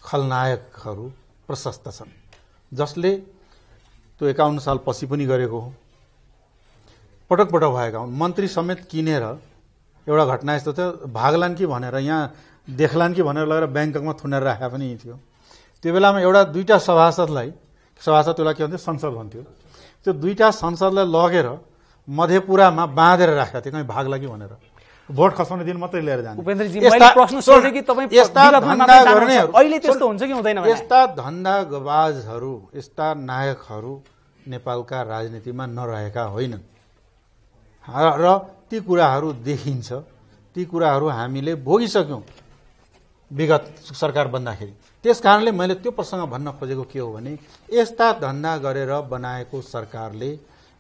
Speaker 2: खलनायकहरू प्रशस्त छन् जसले त्यो एकाउन्न साल पछि पनि गरेको हो पटक पटक भएका हुन् मन्त्री समेत किनेर एउटा घटना यस्तो थियो भागलान् कि भनेर यहाँ देख्लान् कि भनेर लगेर ब्याङ्ककमा थुनेर राखेका पनि थियो त्यो बेलामा एउटा दुईवटा सभासदलाई सभासद त्यसलाई के भन्थ्यो संसद भन्थ्यो त्यो दुईवटा संसदलाई लगेर मधेपुरामा बाँधेर राखेका थियो कहीँ भाग कि भनेर भोट खसाउने दिन मात्रै लिएर जान्छ उपेन्द्रजी मैले प्रश्न सोधेँ कि तपाईँ अहिले त्यस्तो हुन्छ कि हुँदैन यस्ता यस्ता नायकहरू नेपालका राजनीतिमा नरहेका होइनन् र ती कुराहरू देखिन्छ ती कुराहरू हामीले भोगिसक्यौँ विगत सरकार बन्दाखेरि त्यस कारणले मैले त्यो प्रसङ्ग भन्न खोजेको के हो भने यस्ता धन्दा गरेर बनाएको सरकारले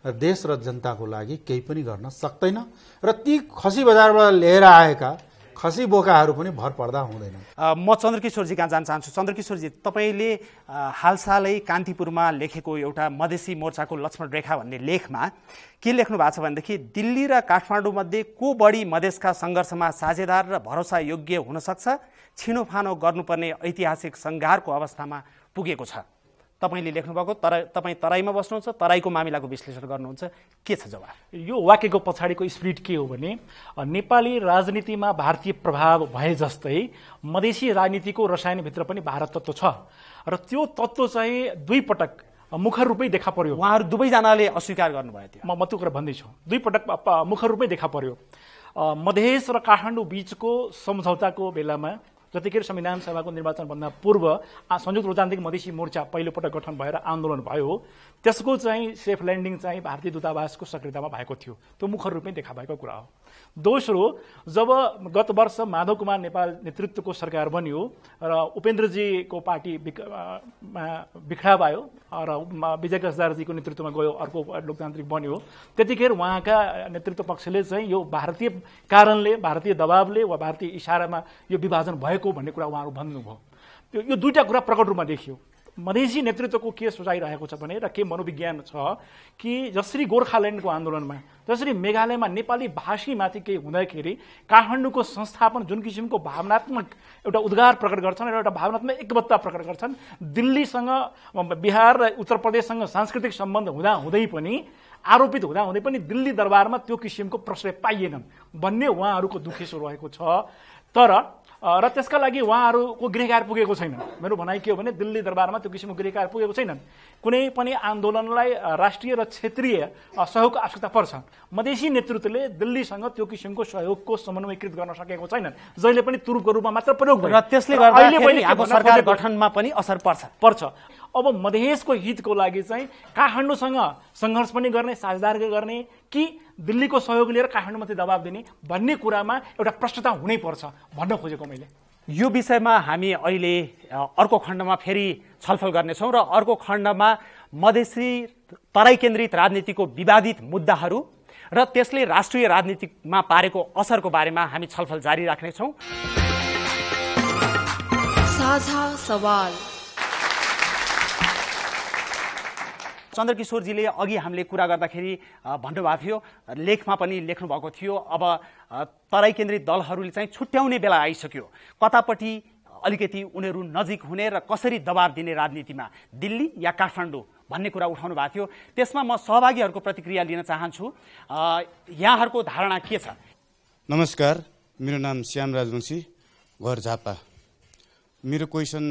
Speaker 2: देश र जनताको लागि केही पनि गर्न सक्दैन र ती खसी बजारबाट लिएर आएका खसी बोकाहरू पनि भर पर्दा हुँदैन
Speaker 1: म चन्द्रकिशोरजी कहाँ जान चाहन्छु चन्द्रकिशोरजी तपाईँले हालसालै कान्तिपुरमा लेखेको एउटा मधेसी मोर्चाको लक्ष्मण रेखा भन्ने लेखमा के लेख्नु भएको छ भनेदेखि दिल्ली र काठमाडौँमध्ये को बढी मधेसका सङ्घर्षमा साझेदार र भरोसा योग्य हुनसक्छ छिनोफानो गर्नुपर्ने ऐतिहासिक सङ्घारको अवस्थामा पुगेको छ तपाईँले लेख्नुभएको तराई तपाईँ तराईमा बस्नुहुन्छ तराईको मामिलाको विश्लेषण गर्नुहुन्छ के छ जवाब यो वाक्यको पछाडिको स्पिरिट के हो भने
Speaker 4: नेपाली राजनीतिमा भारतीय प्रभाव भए जस्तै मधेसी राजनीतिको रसायनभित्र पनि भारत तत्त्व छ र त्यो तत्त्व चाहिँ दुई पटक मुख रूपै देखा पर्यो उहाँहरू दुवैजनाले अस्वीकार गर्नुभएको थियो म त्यो कुरा भन्दैछु दुई पटक मुख रूपै देखा पर्यो मधेस र काठमाडौँ बिचको सम्झौताको बेलामा जतिखेर संविधान सभाको निर्वाचनभन्दा पूर्व संयुक्त लोकतान्त्रिक मधेसी मोर्चा पहिलोपटक गठन भएर आन्दोलन भयो त्यसको चाहिँ सेफ ल्यान्डिङ चाहिँ भारतीय दूतावासको सक्रियतामा भएको थियो त्यो मुखर रूपमै देखा भएको कुरा हो दोस्रो जब गत वर्ष माधव कुमार नेपाल नेतृत्वको सरकार बन्यो र उपेन्द्रजीको पार्टी बिखराव आयो र विजय कसदारजीको नेतृत्वमा गयो अर्को लोकतान्त्रिक बन्यो त्यतिखेर उहाँका नेतृत्व पक्षले चाहिँ यो भारतीय कारणले भारतीय दबावले वा भारतीय इसारामा यो विभाजन भएको भन्ने कुरा उहाँहरू भन्नुभयो त्यो यो दुईवटा कुरा प्रकट रूपमा देखियो मधेसी नेतृत्वको के सोचाइरहेको छ भने र के मनोविज्ञान छ कि जसरी गोर्खाल्यान्डको आन्दोलनमा जसरी मेघालयमा नेपाली भाषीमाथि केही हुँदाखेरि काठमाडौँको संस्थापन जुन किसिमको भावनात्मक एउटा उद्घार प्रकट गर्छन् र एउटा भावनात्मक एकबद्धता प्रकट गर्छन् दिल्लीसँग बिहार र उत्तर प्रदेशसँग सांस्कृतिक सम्बन्ध हुँदा हुँदै पनि आरोपित हुँदा हुँदै पनि दिल्ली दरबारमा त्यो किसिमको प्रश्रय पाइएनन् भन्ने उहाँहरूको दुखेसो रहेको छ तर र त्यसका लागि उहाँहरूको गृहकार पुगेको छैन मेरो भनाइ के हो भने दिल्ली दरबारमा त्यो किसिमको गृहकार पुगेको छैनन् कुनै पनि आन्दोलनलाई राष्ट्रिय र क्षेत्रीय सहयोगको आवश्यकता पर्छ मधेसी नेतृत्वले दिल्लीसँग त्यो किसिमको सहयोगको समन्वयकृत गर्न सकेको छैनन् जहिले पनि तुरुपको रूपमा मात्र प्रयोग भयो त्यसले गर्दा पनि सरकार गठनमा पनि असर पर्छ पर्छ अब मधेसको हितको लागि चाहिँ काठमाडौँसँग सङ्घर्ष पनि गर्ने साझेदार गर्ने कि दिल्लीको सहयोग लिएर काठमाडौँमाथि दबाब दिने
Speaker 1: भन्ने कुरामा एउटा प्रष्टता हुनैपर्छ भन्न खोजेको मैले यो विषयमा हामी अहिले अर्को खण्डमा फेरि छलफल गर्नेछौँ र अर्को खण्डमा मधेसी तराई केन्द्रित राजनीतिको विवादित मुद्दाहरू र त्यसले राष्ट्रिय राजनीतिमा पारेको असरको बारेमा हामी छलफल जारी राख्नेछौँ चन्द्रकिशोरजीले अघि हामीले कुरा गर्दाखेरि भन्नुभएको थियो लेखमा पनि लेख्नुभएको थियो अब तराई केन्द्रित दलहरूले चाहिँ छुट्याउने बेला आइसक्यो कतापट्टि अलिकति उनीहरू नजिक हुने र कसरी दबाब दिने राजनीतिमा दिल्ली या काठमाडौँ भन्ने कुरा उठाउनु भएको थियो त्यसमा म सहभागीहरूको प्रतिक्रिया लिन चाहन्छु यहाँहरूको धारणा के छ नमस्कार मेरो नाम श्याम राजवंशी घर झापा मेरो क्वेसन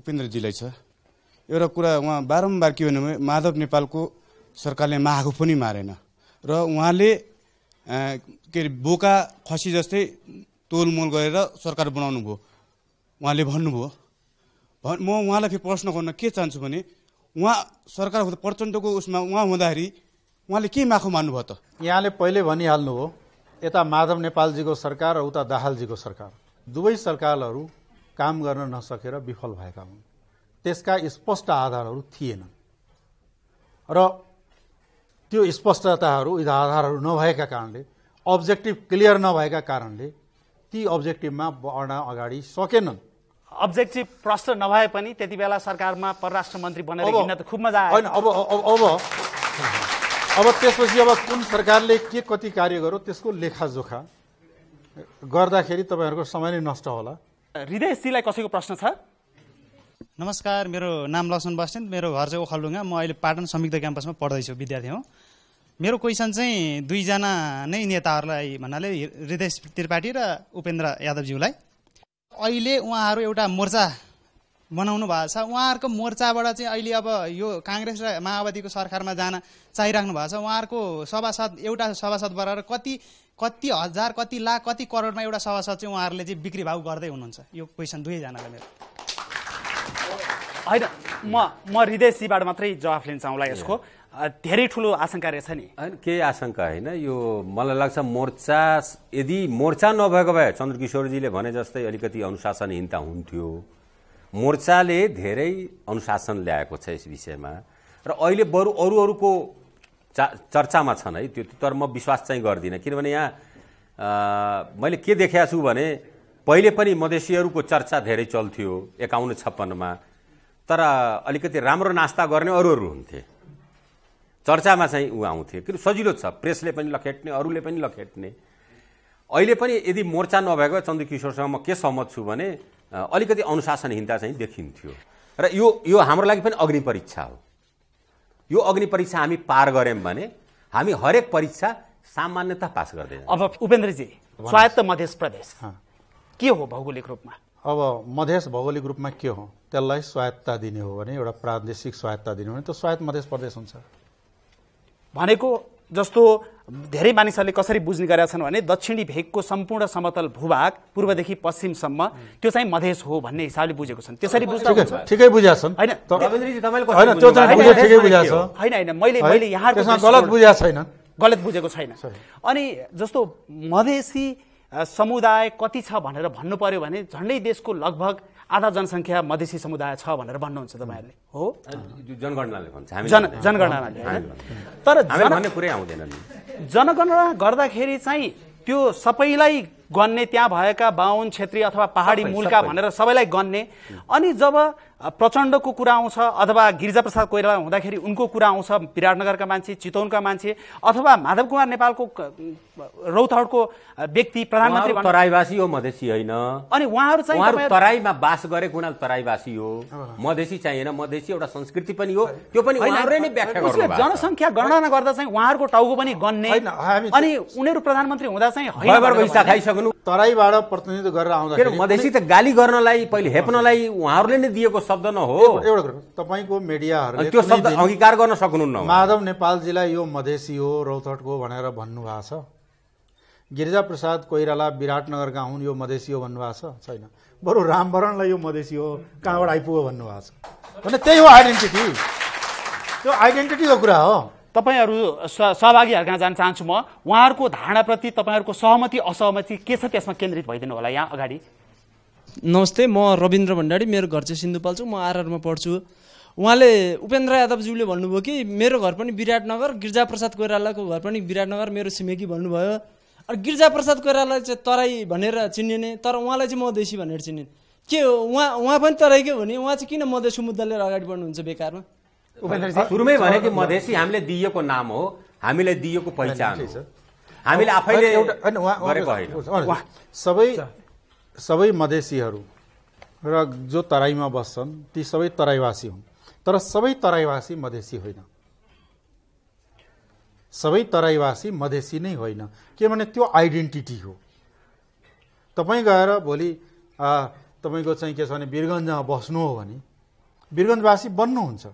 Speaker 1: उपेन्द्रजीलाई छ एउटा कुरा उहाँ बारम्बार के भन्नुभयो माधव नेपालको सरकारले माघ पनि मारेन र उहाँले के अरे बोका खसी जस्तै तोलमोल गरेर सरकार बनाउनु भयो उहाँले भन्नुभयो भन् म उहाँलाई फेरि प्रश्न गर्न के चाहन्छु भने उहाँ सरकार हुँदा प्रचण्डको उसमा उहाँ हुँदाखेरि उहाँले के माखो मान्नुभयो त
Speaker 2: यहाँले पहिले भनिहाल्नु हो यता माधव नेपालजीको सरकार र उता दाहालजीको सरकार दुवै सरकारहरू काम गर्न नसकेर विफल भएका हुन् त्यसका स्पष्ट आधारहरू थिएनन् र त्यो स्पष्टताहरू आधारहरू नभएका कारणले अब्जेक्टिभ क्लियर नभएका कारणले ती अब्जेक्टिभमा बढ्न अगाडि सकेनन्
Speaker 1: अब्जेक्टिभ प्रश्न नभए पनि त्यति बेला सरकारमा परराष्ट्र मन्त्री बनेर हिँड्न त खुब मजा आयो अब अब अब
Speaker 2: त्यसपछि अब कुन सरकारले के कति कार्य गर्यो त्यसको लेखाजोखा
Speaker 1: गर्दाखेरि तपाईँहरूको समय नै नष्ट होला हृदयश्रीलाई कसैको प्रश्न छ नमस्कार मेरो नाम लक्ष्मण बस्नेत मेरो घर चाहिँ ओखलडुङ्गा म अहिले पाटन संयुक्त क्याम्पसमा पढ्दैछु विद्यार्थी हो मेरो क्वेसन चाहिँ दुईजना नै नेताहरूलाई भन्नाले हृदय त्रिपाठी र उपेन्द्र यादवज्यूलाई अहिले उहाँहरू एउटा मोर्चा बनाउनु भएको छ उहाँहरूको मोर्चाबाट चाहिँ अहिले अब यो काङ्ग्रेस र माओवादीको सरकारमा जान चाहिराख्नु भएको छ उहाँहरूको सभासद एउटा सभासद बराबर कति कति हजार कति लाख कति करोडमा एउटा सभासद चाहिँ उहाँहरूले चाहिँ बिक्री भाउ गर्दै हुनुहुन्छ यो क्वेसन दुवैजनालाई मेरो होइन म म सीबाट मात्रै जवाफ लिन उसलाई यसको धेरै ठुलो आशंका रहेछ नि
Speaker 3: होइन केही आशंका होइन यो मलाई लाग्छ मोर्चा यदि मोर्चा नभएको भए चन्द्रकिशोरजीले भने जस्तै अलिकति अनुशासनहीनता हुन्थ्यो मोर्चाले धेरै अनुशासन ल्याएको छ यस विषयमा र अहिले बरु अरू अरूको चा चर्चामा छन् है त्यो तर म विश्वास चाहिँ गर्दिनँ किनभने यहाँ मैले के देखाएको छु भने पहिले पनि मधेसीहरूको चर्चा धेरै चल्थ्यो एकाउन्न छप्पन्नमा तर अलिकति राम्रो नास्ता गर्ने अरूहरू हुन्थे चर्चामा चाहिँ ऊ आउँथे किन सजिलो छ प्रेसले पनि लखेट्ने अरूले पनि लखेट्ने अहिले पनि यदि मोर्चा नभएको किशोरसँग म के सहमत छु भने अलिकति अनुशासनहीनता चाहिँ देखिन्थ्यो र यो यो हाम्रो लागि पनि अग्नि परीक्षा हो यो अग्नि परीक्षा हामी पार गऱ्यौँ भने हामी हरेक परीक्षा सामान्यता पास गर्दैनौँ अब उपेन्द्रजी स्वायत्त मध्य प्रदेश के हो भौगोलिक रूपमा
Speaker 2: अब मधेस भौगोलिक रूपमा के हो त्यसलाई स्वायत्ता दिने हो भने एउटा प्रादेशिक स्वायत्ता दिने हो भने त्यो स्वायत्त मधेस प्रदेश हुन्छ
Speaker 1: भनेको जस्तो धेरै मानिसहरूले कसरी बुझ्ने गरेका छन् भने दक्षिणी भेगको सम्पूर्ण समतल भूभाग पूर्वदेखि पश्चिमसम्म त्यो चाहिँ मधेस हो भन्ने हिसाबले बुझेको छन् त्यसरी बुझ्दा ठिकै होइन होइन मैले मैले यहाँ गलत बुझेको छैन गलत बुझेको छैन अनि जस्तो मधेसी समुदाय कति छ भनेर भन्नु पर्यो भने झन्डै देशको लगभग आधा जनसङ्ख्या मधेसी समुदाय छ भनेर भन्नुहुन्छ तपाईँहरूले
Speaker 3: हो जनगणनाले जनगणनाले
Speaker 1: तर जनगणना गर्दाखेरि चाहिँ त्यो सबैलाई गन्ने त्यहाँ भएका बाहुन क्षेत्री अथवा पहाडी मूलका भनेर सबैलाई गन्ने अनि जब प्रचण्डको कुरा आउँछ अथवा गिरिजाप्रसाद कोइराला हुँदाखेरि उनको कुरा आउँछ विराटनगरका मान्छे चितौनका मान्छे अथवा माधव कुमार नेपालको रौतहटको
Speaker 3: व्यक्ति प्रधानमन्त्री तराईवासी हो मधेसी होइन
Speaker 1: अनि उहाँहरू चाहिँ तराईमा
Speaker 3: बास गरेको हुनाले तराईवासी हो मधेसी चाहिएन मधेसी एउटा संस्कृति पनि हो त्यो पनि नै व्याख्या
Speaker 1: जनसङ्ख्या गणना गर्दा चाहिँ उहाँहरूको टाउको पनि गन्ने अनि उनीहरू प्रधानमन्त्री हुँदा चाहिँ
Speaker 3: खाइसक्नु तराईबाट प्रतिनिधित्व गरेर आउँदा मधेसी त गाली गर्नलाई पहिले हेप्नलाई उहाँहरूले नै दिएको शब्द न हो एउटा कुरो
Speaker 2: तपाईँको मिडियाहरू त्यो शब्द अङ्गीकार
Speaker 3: गर्न सक्नुहुन्न माधव
Speaker 2: नेपालजीलाई यो मधेसी हो रौतहटको भनेर भन्नुभएको छ गिरिजा प्रसाद कोइराला विराटनगरका हुन् यो मधेसी हो भन्नुभएको छ छैन बरु रामवरणलाई यो मधेसी हो कहाँबाट आइपुग्यो भन्नुभएको छ भने त्यही हो आइडेन्टिटी
Speaker 1: त्यो आइडेन्टिटीको कुरा हो तपाईँहरू सहभागीहरू कहाँ जान चाहन्छु म उहाँहरूको धारणाप्रति तपाईँहरूको सहमति असहमति के छ त्यसमा केन्द्रित भइदिनु होला यहाँ अगाडि
Speaker 5: नमस्ते म रविन्द्र भण्डारी मेरो घर चाहिँ सिन्धुपाल्चु म आरआरमा पढ्छु उहाँले उपेन्द्र यादवज्यूले भन्नुभयो कि मेरो घर पनि विराटनगर गिर्जाप्रसाद कोइरालाको घर पनि विराटनगर मेरो छिमेकी भन्नुभयो अनि गिर्जाप्रसाद कोइराला
Speaker 1: चाहिँ तराई भनेर चिनिने तर उहाँलाई चाहिँ मधेसी भनेर चिनिन् के हो उहाँ उहाँ पनि तराईकै हो भने उहाँ चाहिँ किन मधेसी मुद्दा लिएर अगाडि बढ्नुहुन्छ बेकारमा उपेन्द्र सुरुमै भने कि मधेसी हामीले
Speaker 3: दिएको नाम हो हामीले दिएको पहिचान हामीले आफैले
Speaker 2: सबै सबै मधेसीहरू र जो तराईमा बस्छन् ती सबै तराईवासी हुन् तर सबै तराईवासी मधेसी होइन सबै तराईवासी मधेसी नै होइन किनभने त्यो आइडेन्टिटी हो तपाईँ गएर भोलि तपाईँको चाहिँ के छ भने वीरगन्जमा बस्नु हो भने वीरगन्जवासी बन्नुहुन्छ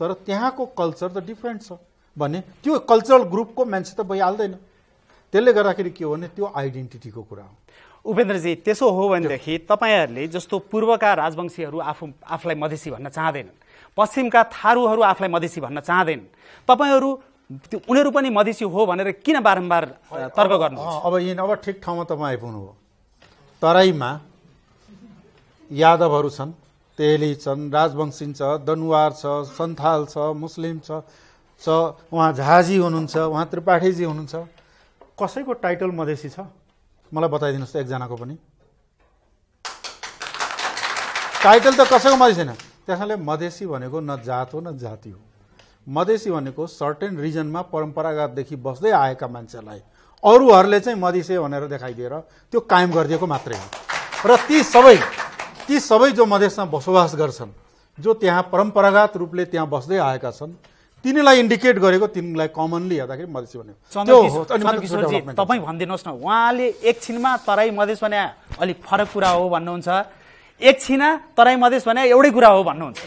Speaker 2: तर त्यहाँको कल्चर त डिफ्रेन्ट छ भने त्यो कल्चरल ग्रुपको मान्छे त भइहाल्दैन त्यसले गर्दाखेरि के हो भने त्यो
Speaker 1: आइडेन्टिटीको कुरा हो उपेन्द्रजी त्यसो हो भनेदेखि तपाईँहरूले जस्तो पूर्वका राजवंशीहरू आफू आफूलाई मधेसी भन्न चाहँदैनन् पश्चिमका थारूहरू आफूलाई मधेसी भन्न चाहँदैनन् तपाईँहरू त्यो उनीहरू पनि मधेसी हो भनेर किन बारम्बार तर्क गर्नु अब यिन अब ठिक
Speaker 2: ठाउँमा तपाईँ आइपुग्नुभयो तराईमा यादवहरू छन् तेली छन् राजवंशी छ दनुवार छ सन्थाल छ मुस्लिम छ उहाँ झाजी हुनुहुन्छ उहाँ त्रिपाठीजी हुनुहुन्छ कसैको टाइटल मधेसी छ मलाई बताइदिनुहोस् त एकजनाको पनि टाइटल त कसैको मात्रै छैन त्यसैले मधेसी भनेको न जात हो न जाति हो मधेसी भनेको सर्टेन रिजनमा परम्परागतदेखि बस्दै आएका मान्छेलाई अरूहरूले चाहिँ मधेसी भनेर देखाइदिएर त्यो कायम गरिदिएको मात्रै हो र ती सबै ती सबै जो मधेसमा बसोबास गर्छन् जो त्यहाँ परम्परागत रूपले त्यहाँ बस्दै आएका छन् तिनीलाई इन्डिकेट गरेको तिनीलाई कमनली हेर्दाखेरि मधेस भन्यो
Speaker 1: तपाईँ भनिदिनुहोस् न उहाँले एकछिनमा तराई मधेस भने अलिक फरक कुरा हो भन्नुहुन्छ एकछिन तराई मधेस भने एउटै कुरा हो भन्नुहुन्छ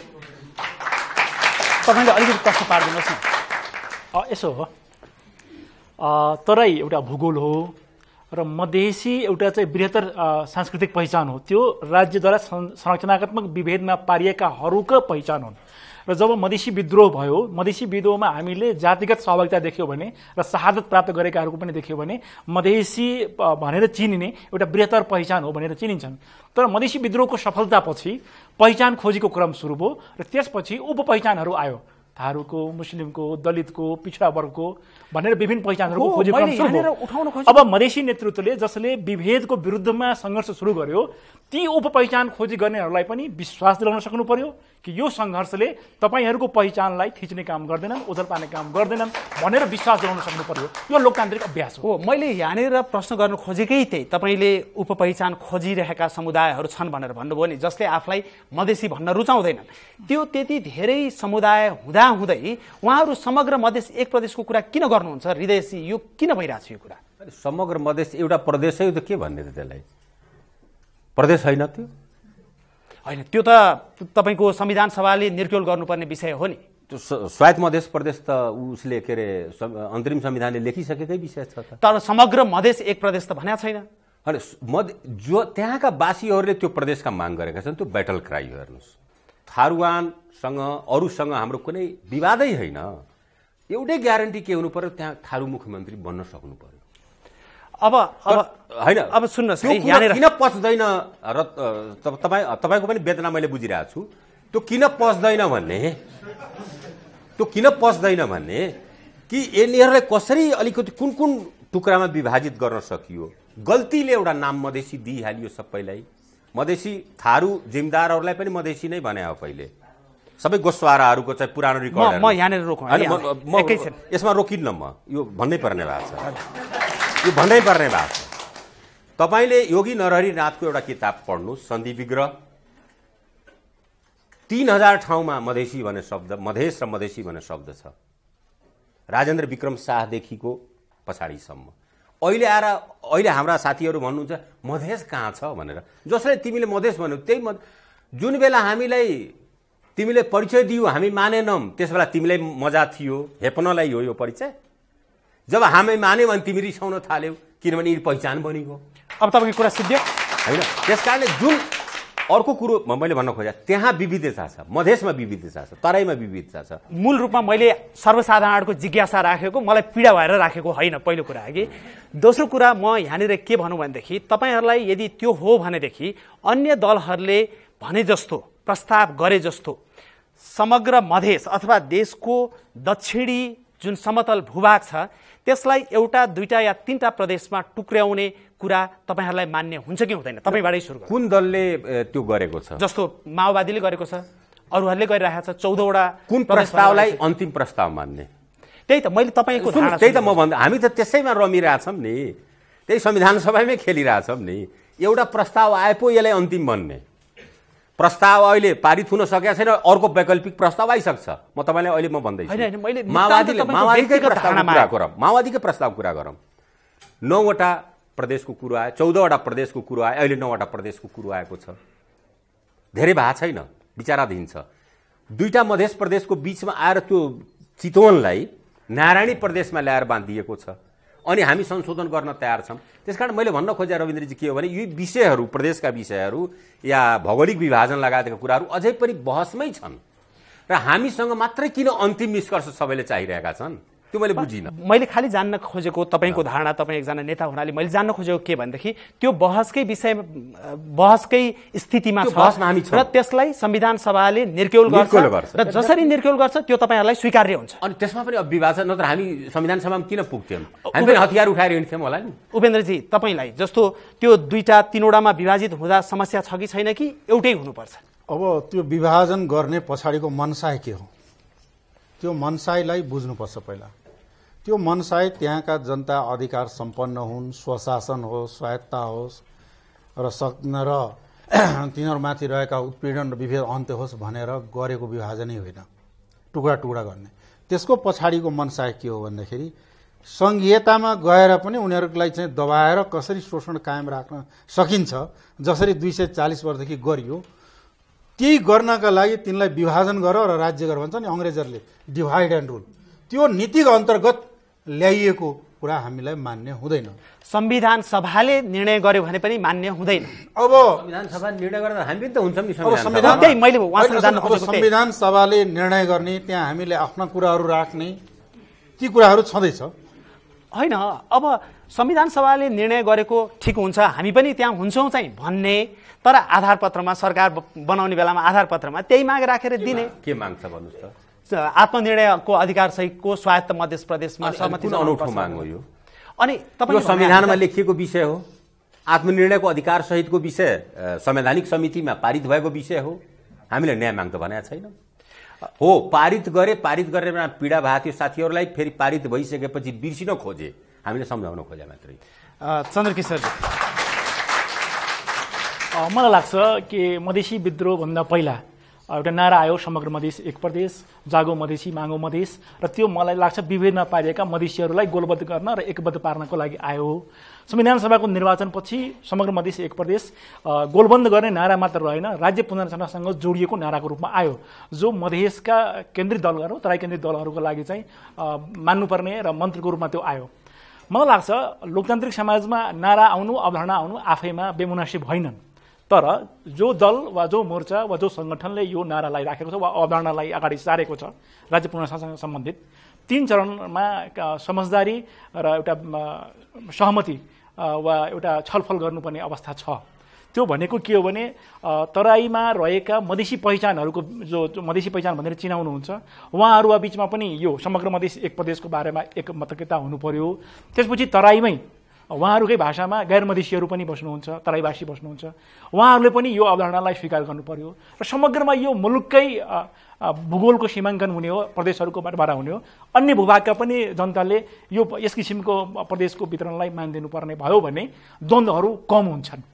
Speaker 1: तपाईँले अलिकति प्रश्न पारिदिनुहोस्
Speaker 4: न यसो हो तराई एउटा भूगोल हो र मधेसी एउटा चाहिँ बृहत्तर सांस्कृतिक पहिचान हो त्यो राज्यद्वारा संरचनात्मक विभेदमा पारिएकाहरूको पहिचान हुन् र जब मधेसी विद्रोह भयो मधेसी विद्रोहमा हामीले जातिगत सहभागिता देख्यौँ भने र शहादत प्राप्त गरेकाहरूको पनि देख्यौँ भने मधेसी भनेर चिनिने एउटा बृहत्तर पहिचान हो भनेर चिनिन्छन् तर मधेसी विद्रोहको सफलतापछि पहिचान खोजीको क्रम सुरु भयो र त्यसपछि उप आयो थारूको मुस्लिमको दलितको पिछडा वर्गको भनेर विभिन्न पहिचानहरूको खोजेको अब मधेसी नेतृत्वले जसले विभेदको विरुद्धमा सङ्घर्ष सुरु गर्यो ती उपपहिचान खोजी गर्नेहरूलाई पनि विश्वास दिलाउन सक्नु पर्यो कि यो सङ्घर्षले तपाईँहरूको पहिचानलाई थिच्ने काम गर्दैनन् ओझल पार्ने काम
Speaker 1: गर्दैनन् भनेर विश्वास जगाउन सक्नु पर्यो यो लोकतान्त्रिक अभ्यास हो मैले यहाँनिर प्रश्न गर्नु खोजेकै त्यही तपाईँले उपपहिचान खोजिरहेका समुदायहरू छन् भनेर भन्नुभयो नि जसले आफूलाई मधेसी भन्न रुचाउँदैनन् त्यो त्यति धेरै समुदाय हुँदाहुँदै उहाँहरू समग्र
Speaker 3: मधेस एक प्रदेशको कुरा किन गर्नुहुन्छ हृदयसी यो किन भइरहेको छ यो कुरा समग्र मधेस एउटा प्रदेशै त के भन्ने त त्यसलाई प्रदेश होइन त्यो होइन त्यो
Speaker 1: त तपाईँको संविधान सभाले निर्क्योल गर्नुपर्ने विषय हो नि
Speaker 3: त्यो स्वायत्त मधेस प्रदेश त उसले के अरे अन्तरिम संविधानले लेखिसकेकै विषय छ तर समग्र मधेस एक प्रदेश त भनेको छैन होइन मध जो त्यहाँका वासीहरूले त्यो प्रदेशका माग गरेका छन् त्यो ब्याटल क्राई हो हेर्नुहोस् थारुवानसँग अरूसँग हाम्रो कुनै विवादै होइन एउटै ग्यारेन्टी के हुनु पर्यो त्यहाँ थारू मुख्यमन्त्री बन्न सक्नु पर्यो अब अब होइन अब सुन्नुहोस् यहाँनिर किन पच्दैन र तपाईँ तपाईँको पनि वेदना मैले बुझिरहेको छु त्यो किन पस्दैन भन्ने त्यो किन पस्दैन भन्ने कि यिनीहरूलाई कसरी अलिकति कुन कुन टुक्रामा विभाजित गर्न सकियो गल्तीले एउटा नाम मधेसी दिइहाल्यो सबैलाई मधेसी थारू जिमदारहरूलाई पनि मधेसी नै भने हो पहिले सबै गोस्वाराहरूको चाहिँ पुरानो रिकर्ड म यहाँनिर यसमा रोकिन्न म यो भन्नै पर्ने भएको छ यो भन्नै पर्ने भएको छ तपाईँले योगी नरहरिनाथको एउटा किताब पढ्नु सन्धि विग्रह तिन हजार ठाउँमा मधेसी भन्ने शब्द मधेस र मधेसी भन्ने शब्द छ राजेन्द्र विक्रम शाहदेखिको पछाडिसम्म अहिले आएर अहिले हाम्रा साथीहरू भन्नुहुन्छ मधेस कहाँ छ भनेर जसले तिमीले मधेस भन्यो त्यही मध जुन बेला हामीलाई तिमीले परिचय दियो हामी मानेनौँ बेला तिमीलाई मजा थियो हेप्नलाई हो यो परिचय जब हामी मान्यौँ भने तिमी रिसाउन थाल्यौ किनभने यिनी पहिचान बनेको अब तपाईँको कुरा सिद्धियो होइन त्यस कारणले जुन अर्को कुरो मैले भन्न खोजेँ त्यहाँ विविधता छ मधेसमा विविधता छ तराईमा विविधता छ मूल रूपमा मैले सर्वसाधारणको
Speaker 1: जिज्ञासा राखेको मलाई पीडा भएर राखेको होइन पहिलो कुरा कि दोस्रो कुरा म यहाँनिर के भनौँ भनेदेखि तपाईँहरूलाई यदि त्यो हो भनेदेखि अन्य दलहरूले भने जस्तो प्रस्ताव गरे जस्तो समग्र मधेस अथवा देशको दक्षिणी जुन समतल भूभाग छ त्यसलाई एउटा दुईवटा या तिनवटा प्रदेशमा टुक्र्याउने कुरा तपाईँहरूलाई मान्य हुन्छ कि हुँदैन तपाईँबाटै सुरु
Speaker 3: कुन दलले त्यो गरेको छ
Speaker 1: जस्तो माओवादीले गरेको छ अरूहरूले गरिरहेको छ चौधवटा कुन प्रस्तावलाई
Speaker 3: अन्तिम प्रस्ताव मान्ने त्यही त मैले तपाईँको त्यही त म भन्दा हामी त त्यसैमा रमिरहेछौँ नि त्यही संविधान सभामै खेलिरहेछौँ नि एउटा प्रस्ताव आए पो यसलाई अन्तिम बन्ने प्रस्ताव अहिले पारित हुन सकेका छैन अर्को वैकल्पिक प्रस्ताव आइसक्छ म तपाईँलाई अहिले म भन्दैछु
Speaker 1: माओवादीले माओवादीकै प्रस्ताव कुरा
Speaker 3: गरौँ माओवादीकै प्रस्ताव कुरा गरौँ नौवटा प्रदेशको कुरो आयो चौधवटा प्रदेशको कुरो आयो अहिले नौवटा प्रदेशको कुरो आएको छ धेरै भएको छैन विचाराधीन छ दुईवटा मधेस प्रदेशको बिचमा आएर त्यो चितवनलाई नारायणी प्रदेशमा ल्याएर बाँधिएको छ अनि हामी संशोधन गर्न तयार छौँ त्यस कारण मैले भन्न खोजेँ रविन्द्रजी के हो भने यी विषयहरू प्रदेशका विषयहरू या भौगोलिक विभाजन लगायतका कुराहरू अझै पनि बहसमै छन् र हामीसँग मात्रै किन अन्तिम निष्कर्ष सबैले चाहिरहेका छन् त्यो मैले बुझिनँ मैले खालि जान्न खोजेको तपाईँको धारणा तपाईँ एकजना नेता हुनाले मैले जान्न खोजेको के
Speaker 1: भनेदेखि त्यो बहसकै विषय बहसकै स्थितिमा छ र त्यसलाई संविधान सभाले निर्क्यौल गर्छ र जसरी निर्क्यौल गर्छ त्यो तपाईँहरूलाई स्वीकार्य हुन्छ अनि त्यसमा पनि अब नत्र हामी संविधान सभामा किन पुग्थ्यौँ हामी हतियार उठाएर हिँड्थ्यौँ होला नि उपेन्द्रजी तपाईँलाई जस्तो त्यो दुईवटा तिनवटामा विभाजित हुँदा समस्या छ कि छैन कि एउटै हुनुपर्छ अब
Speaker 2: त्यो विभाजन गर्ने पछाडिको मनसाय के हो त्यो मनसायलाई बुझ्नुपर्छ पहिला त्यो मनसाय त्यहाँका जनता अधिकार सम्पन्न हुन् स्वशासन होस् स्वायत्ता होस् र सक र तिनीहरूमाथि रहेका उत्पीडन र विभेद अन्त्य होस् भनेर गरेको विभाजनै होइन टुक्रा टुक्रा गर्ने त्यसको पछाडिको मनसाय के हो भन्दाखेरि सङ्घीयतामा गएर पनि उनीहरूलाई चाहिँ दबाएर कसरी शोषण कायम राख्न सकिन्छ जसरी दुई सय चालिस वर्षदेखि गरियो त्यही गर्नका लागि तिनलाई विभाजन गर र राज्य गर भन्छ नि अङ्ग्रेजहरूले डिभाइड एन्ड रुल त्यो
Speaker 1: नीतिको अन्तर्गत ल्याइएको कुरा हामीलाई मान्य हुँदैन संविधान सभाले निर्णय गर्यो भने पनि मान्य हुँदैन अब संविधान सभा निर्णय गर्दा हामी पनि त हुन्छौँ संविधान
Speaker 2: सभाले निर्णय गर्ने त्यहाँ हामीले आफ्ना कुराहरू राख्ने
Speaker 1: ती कुराहरू छँदैछ होइन अब संविधान सभाले निर्णय गरेको ठिक हुन्छ हामी पनि त्यहाँ हुन्छौँ चाहिँ भन्ने तर आधार पत्रमा सरकार बनाउने बेलामा आधार पत्रमा त्यही माग राखेर दिने
Speaker 3: के माग्छ भन्नुहोस् त
Speaker 1: आत्मनिर्णयको अधिकार सहितको स्वायत्त
Speaker 3: मध्य प्रदेशमा सहमति माग हो यो अनि तपाईँ संविधानमा लेखिएको विषय हो आत्मनिर्णयको अधिकार सहितको विषय संवैधानिक समितिमा पारित भएको विषय हो हामीले न्याय माग त भनेको छैन हो पारित गरे पारित गरेर पीडा भएको थियो साथीहरूलाई फेरि पारित भइसकेपछि बिर्सिन खोजे हामीले सम्झाउन खोजे मात्रै
Speaker 1: चन्द्रकिशोरजी
Speaker 4: मलाई लाग्छ कि मधेसी विद्रोहभन्दा पहिला एउटा नारा आयो समग्र मधेस एक प्रदेश जागो मधेसी मागो मधेस र त्यो मलाई लाग्छ विभिन्न पारिएका मधेसीहरूलाई गोलबद्ध गर्न र एकबद्ध पार्नको लागि आयो संविधान सभाको निर्वाचनपछि समग्र मधेस एक प्रदेश गोलबन्द गर्ने नारा मात्र रहेन राज्य पुनर्चनासँग जोडिएको नाराको रूपमा आयो जो मधेसका केन्द्रीय दलहरू तराई केन्द्रीय दलहरूको लागि चाहिँ मान्नुपर्ने र मन्त्रीको रूपमा त्यो आयो मलाई लाग्छ लोकतान्त्रिक समाजमा नारा आउनु अवधारणा आउनु आफैमा बेमुनासिब होइनन् तर जो दल वा जो मोर्चा वा जो सङ्गठनले यो नारालाई राखेको छ वा अवधारणालाई अगाडि सारेको छ राज्य पुनर्शासनसँग सम्बन्धित तिन चरणमा समझदारी र एउटा सहमति वा एउटा छलफल गर्नुपर्ने अवस्था छ त्यो भनेको के हो भने तराईमा रहेका मधेसी पहिचानहरूको जो, मधेसी पहिचान भनेर चिनाउनुहुन्छ उहाँहरू बिचमा पनि यो समग्र मधेस एक प्रदेशको बारेमा एक मतकता हुनु पर्यो त्यसपछि तराईमै उहाँहरूकै भाषामा गैर मधेसीहरू पनि बस्नुहुन्छ तराईवासी बस्नुहुन्छ उहाँहरूले पनि यो अवधारणालाई स्वीकार गर्नु पर्यो र समग्रमा यो मुलुककै भूगोलको सीमाङ्कन हुने हो प्रदेशहरूको बारेमा हुने हो अन्य भूभागका पनि जनताले यो यस किसिमको प्रदेशको वितरणलाई मान दिनुपर्ने भयो भने द्वन्द्वहरू कम हुन्छन्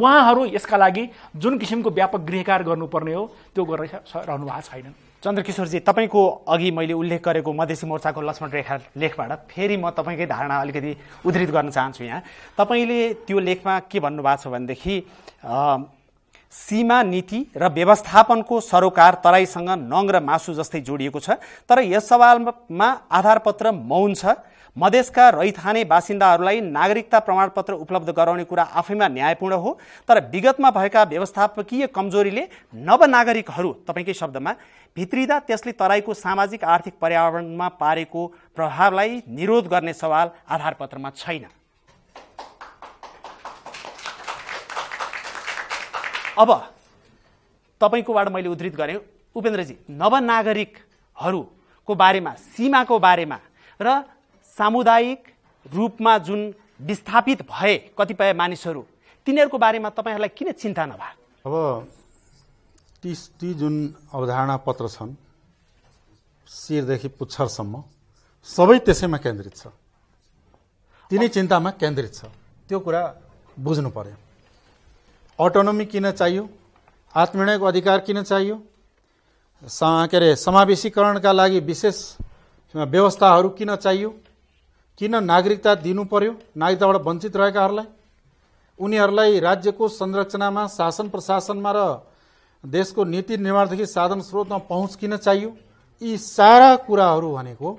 Speaker 4: उहाँहरू यसका लागि जुन किसिमको व्यापक गृहकार गर्नुपर्ने हो त्यो गरेर रहनु भएको छैनन्
Speaker 1: चन्द्रकिशोरजी तपाईँको अघि मैले उल्लेख गरेको मधेसी मोर्चाको लक्ष्मण रेखा लेखबाट फेरि म तपाईँकै धारणा अलिकति उद्धित गर्न चाहन्छु यहाँ तपाईँले त्यो लेखमा के भन्नुभएको छ भनेदेखि सीमा नीति र व्यवस्थापनको सरोकार तराईसँग नङ र मासु जस्तै जोडिएको छ तर यस सवालमा आधारपत्र मौन छ मधेसका रैथाने बासिन्दाहरूलाई नागरिकता प्रमाणपत्र उपलब्ध गराउने कुरा आफैमा न्यायपूर्ण हो तर विगतमा भएका व्यवस्थापकीय कमजोरीले नवनागरिकहरू तपाईँकै शब्दमा भित्रिँदा त्यसले तराईको सामाजिक आर्थिक पर्यावरणमा पारेको प्रभावलाई निरोध गर्ने सवाल आधारपत्रमा छैन अब तपाईँकोबाट मैले उद्धित गरेँ उपेन्द्रजी नवनागरिकहरूको बारेमा सीमाको बारेमा र सामुदायिक रूपमा जुन विस्थापित भए कतिपय मानिसहरू तिनीहरूको बारेमा तपाईँहरूलाई किन चिन्ता नभए अब ती
Speaker 2: ती जुन अवधारणा पत्र छन् शिरदेखि पुच्छरसम्म सबै त्यसैमा केन्द्रित छ तिनै चिन्तामा केन्द्रित छ त्यो कुरा बुझ्नु पर्यो अटोनोमी किन चाहियो आत्मनिर्णयको अधिकार किन चाहियो के अरे समावेशीकरणका लागि विशेष व्यवस्थाहरू किन चाहियो किन नागरिकता दिनु पर्यो नागरिकताबाट वञ्चित रहेकाहरूलाई उनीहरूलाई राज्यको संरचनामा शासन प्रशासनमा र देशको नीति निर्माणदेखि साधन स्रोतमा पहुँच किन चाहियो यी सारा कुराहरू भनेको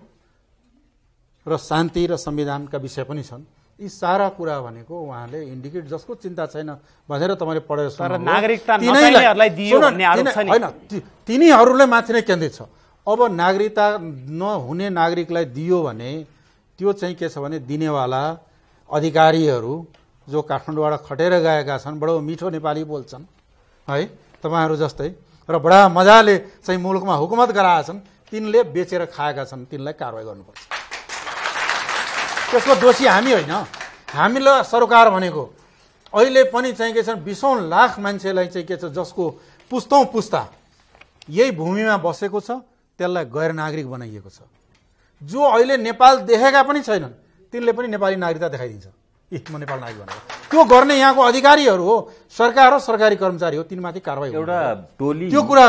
Speaker 2: र शान्ति र संविधानका विषय पनि छन् यी सारा कुरा भनेको उहाँले इन्डिकेट जसको चिन्ता छैन भनेर तपाईँले पढेर होइन तिनीहरूलाई माथि नै केन्द्रित छ अब नागरिकता नहुने नागरिकलाई दियो भने त्यो चाहिँ के छ भने दिनेवाला अधिकारीहरू जो काठमाडौँबाट खटेर गएका छन् बडो मिठो नेपाली बोल्छन् है तपाईँहरू जस्तै र बडा मजाले चाहिँ मुलुकमा हुकुमत गराएका छन् तिनले बेचेर खाएका छन् तिनलाई कारवाही गर्नुपर्छ त्यसको दोषी हामी होइन हामीलाई सरकार भनेको अहिले पनि चाहिँ के छन् बिसौँ लाख मान्छेलाई चाहिँ के छ जसको पुस्तौँ पुस्ता यही भूमिमा बसेको छ त्यसलाई गैर नागरिक बनाइएको छ जो अहिले नेपाल देखेका पनि छैनन् तिनले पनि नेपाली नागरिकता देखाइदिन्छ इ म नेपाल नागरिक भनेर त्यो गर्ने यहाँको अधिकारीहरू हो सरकार हो सरकारी कर्मचारी हो तिनमाथि कारवाही एउटा
Speaker 3: टोली त्यो कुरा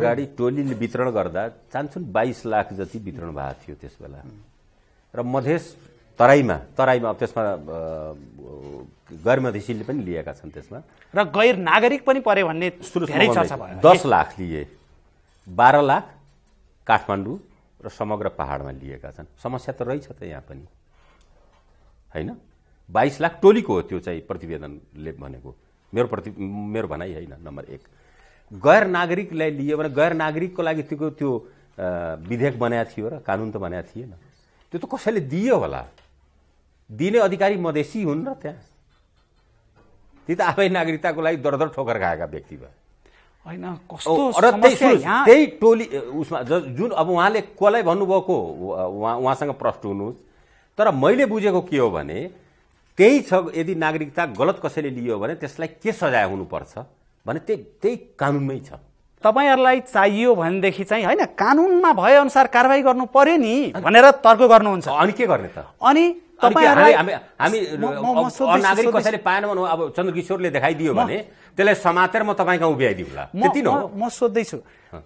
Speaker 3: अगाडि टोलीले वितरण गर्दा चान्सुन बाइस लाख जति वितरण भएको थियो त्यस बेला र मधेस तराईमा तराईमा त्यसमा गैर मधेसीले पनि लिएका छन् त्यसमा
Speaker 1: र गैर नागरिक पनि पर्यो भन्ने धेरै दस
Speaker 3: लाख लिए बाह्र लाख काठमाडौँ र समग्र पहाड़मा लिएका छन् समस्या त रहेछ त यहाँ पनि होइन बाइस लाख टोलीको हो त्यो चाहिँ प्रतिवेदनले भनेको मेरो प्रति मेरो भनाइ होइन नम्बर एक गैर नागरिकलाई लियो भने गैर नागरिकको लागि त्यो त्यो विधेयक बनाएको थियो र कानुन त बनाएको थिएन त्यो त कसैले दियो होला दिने अधिकारी मधेसी हुन् र त्यहाँ ती त आफै नागरिकताको लागि दरदर ठोकर खाएका व्यक्ति भयो
Speaker 1: होइन कस्तो त्यही
Speaker 3: टोली उसमा जुन अब उहाँले कसलाई भन्नुभएको उहाँ उहाँसँग प्रश्न हुनुहोस् तर मैले बुझेको के हो भने त्यही छ यदि नागरिकता गलत कसैले लियो भने त्यसलाई के सजाय हुनुपर्छ भने त्यही त्यही कानुनमै छ
Speaker 1: तपाईँहरूलाई चाहियो भनेदेखि चाहिँ होइन कानुनमा भएअनुसार कारवाही गर्नु पर्यो नि भनेर तर्क
Speaker 3: गर्नुहुन्छ अनि के गर्ने त
Speaker 1: अनि हामी नागरिक कसैले
Speaker 3: पाएन भने अब चन्द्रकिशोरले देखाइदियो भने त्यसलाई समातेर म तपाईँ कहाँ उभ्याइदिउँला त्यति न हो म सोध्दैछु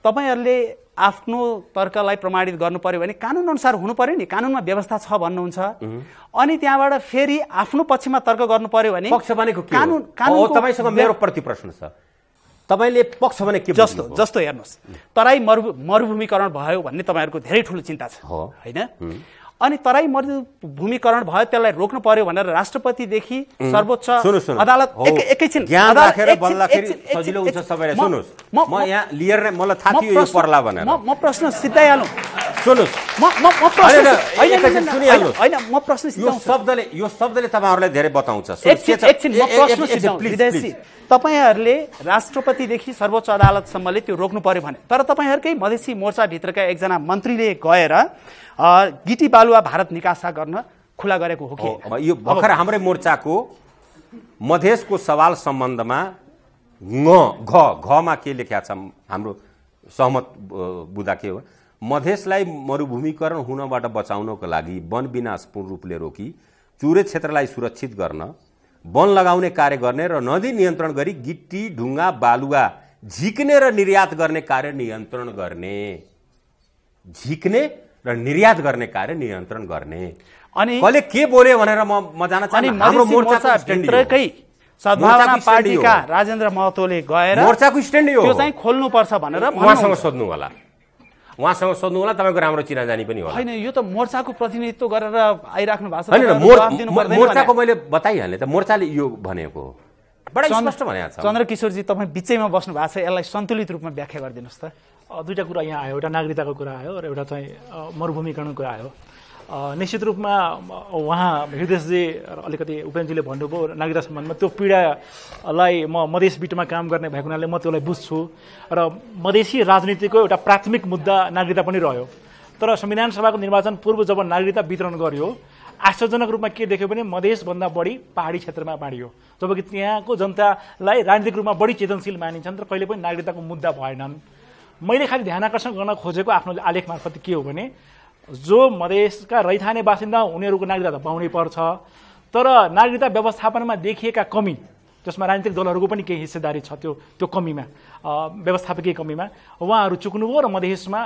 Speaker 3: तपाईँहरूले आफ्नो तर्कलाई प्रमाणित गर्नु पर्यो भने कानुन अनुसार हुनु पर्यो नि
Speaker 1: कानुनमा व्यवस्था छ भन्नुहुन्छ अनि त्यहाँबाट फेरि आफ्नो पक्षमा तर्क गर्नु पर्यो भने पक्ष भनेको कानुन कानुन तपाईँसँग मेरो
Speaker 3: प्रति प्रश्न छ तपाईँले पक्ष भने के जस्तो
Speaker 1: जस्तो हेर्नुहोस् तराई मरु मरुभूमिकरण भयो भन्ने तपाईँहरूको धेरै ठुलो चिन्ता छ होइन अनि तराई मरुभूमिकरण भयो त्यसलाई रोक्नु पर्यो भनेर राष्ट्रपतिदेखि सर्वोच्च अदालत एकैछिन म प्रश्न सिद्धाइहालौँ
Speaker 3: म प्रश्न शब्दले यो शब्दले धेरै बताउँछ
Speaker 1: तपाईँहरूले
Speaker 3: राष्ट्रपतिदेखि
Speaker 1: सर्वोच्च अदालतसम्मले त्यो रोक्नु पर्यो भने तर तपाईँहरूकै मधेसी मोर्चाभित्रका एकजना मन्त्रीले गएर गिटी बालुवा भारत निकासा गर्न खुला गरेको हो कि यो
Speaker 3: भर्खर हाम्रै मोर्चाको मधेसको सवाल सम्बन्धमा घ घमा के लेख्या छ हाम्रो सहमत बुदा के हो मधेसलाई मरुभूमिकरण हुनबाट बचाउनको लागि वन विनाश पूर्ण रूपले रोकी चुरे क्षेत्रलाई सुरक्षित गर्न वन लगाउने कार्य गर्ने र नदी नियन्त्रण गरी गिटी ढुङ्गा बालुवा झिक्ने र निर्यात गर्ने कार्य नियन्त्रण गर्ने झिक्ने र निर्यात गर्ने कार्य नियन्त्रण गर्ने अनि कसले के बोल्यो भनेर म म जान चाहन्छु सद्भावना पार्टीका
Speaker 1: राजेन्द्र महतोले गएर मोर्चाको स्ट्यान्ड यो चाहिँ खोल्नुपर्छ भनेर उहाँसँग
Speaker 3: सोध्नु होला उहाँसँग सोध्नु होला तपाईँको राम्रो चिनाजानी पनि होला होइन
Speaker 1: यो त मोर्चाको प्रतिनिधित्व गरेर आइराख्नु भएको छ मोर्चाको
Speaker 3: मैले बताइहालेँ त मोर्चाले यो भनेको बडा स्पष्ट भनेको छ
Speaker 1: चन्द्र तपाईँ बिचैमा बस्नु भएको छ यसलाई सन्तुलित रूपमा व्याख्या
Speaker 4: गरिदिनुहोस् त दुईवटा कुरा यहाँ आयो एउटा नागरिकताको कुरा आयो र एउटा चाहिँ मरुभूमिकरणको कुरा आयो निश्चित रूपमा उहाँ हृदयजी अलिकति उपेन्द्रजीले भन्नुभयो नागरिकता सम्बन्धमा त्यो पीडालाई म मधेस बिटमा काम गर्ने भएको हुनाले म त्यसलाई बुझ्छु र मधेसी राजनीतिको एउटा प्राथमिक मुद्दा नागरिकता पनि रह्यो तर संविधान सभाको निर्वाचन पूर्व जब नागरिकता वितरण गर्यो आश्चर्यजनक रूपमा के देख्यो भने मधेसभन्दा बढी पहाडी क्षेत्रमा बाँडियो जबकि त्यहाँको जनतालाई राजनीतिक रूपमा बढी चेतनशील मानिन्छन् र कहिले पनि नागरिकताको मुद्दा भएनन् मैले खालि ध्यान आकर्षण गर्न खोजेको आफ्नो आलेख मार्फत के हो भने जो मधेसका रैथाने बासिन्दा उनीहरूको नागरिकता त पाउनै पर्छ तर नागरिकता व्यवस्थापनमा देखिएका कमी जसमा राजनीतिक दलहरूको पनि केही हिस्सेदारी छ त्यो त्यो कमीमा व्यवस्थापकीय कमीमा उहाँहरू चुक्नुभयो र मधेसमा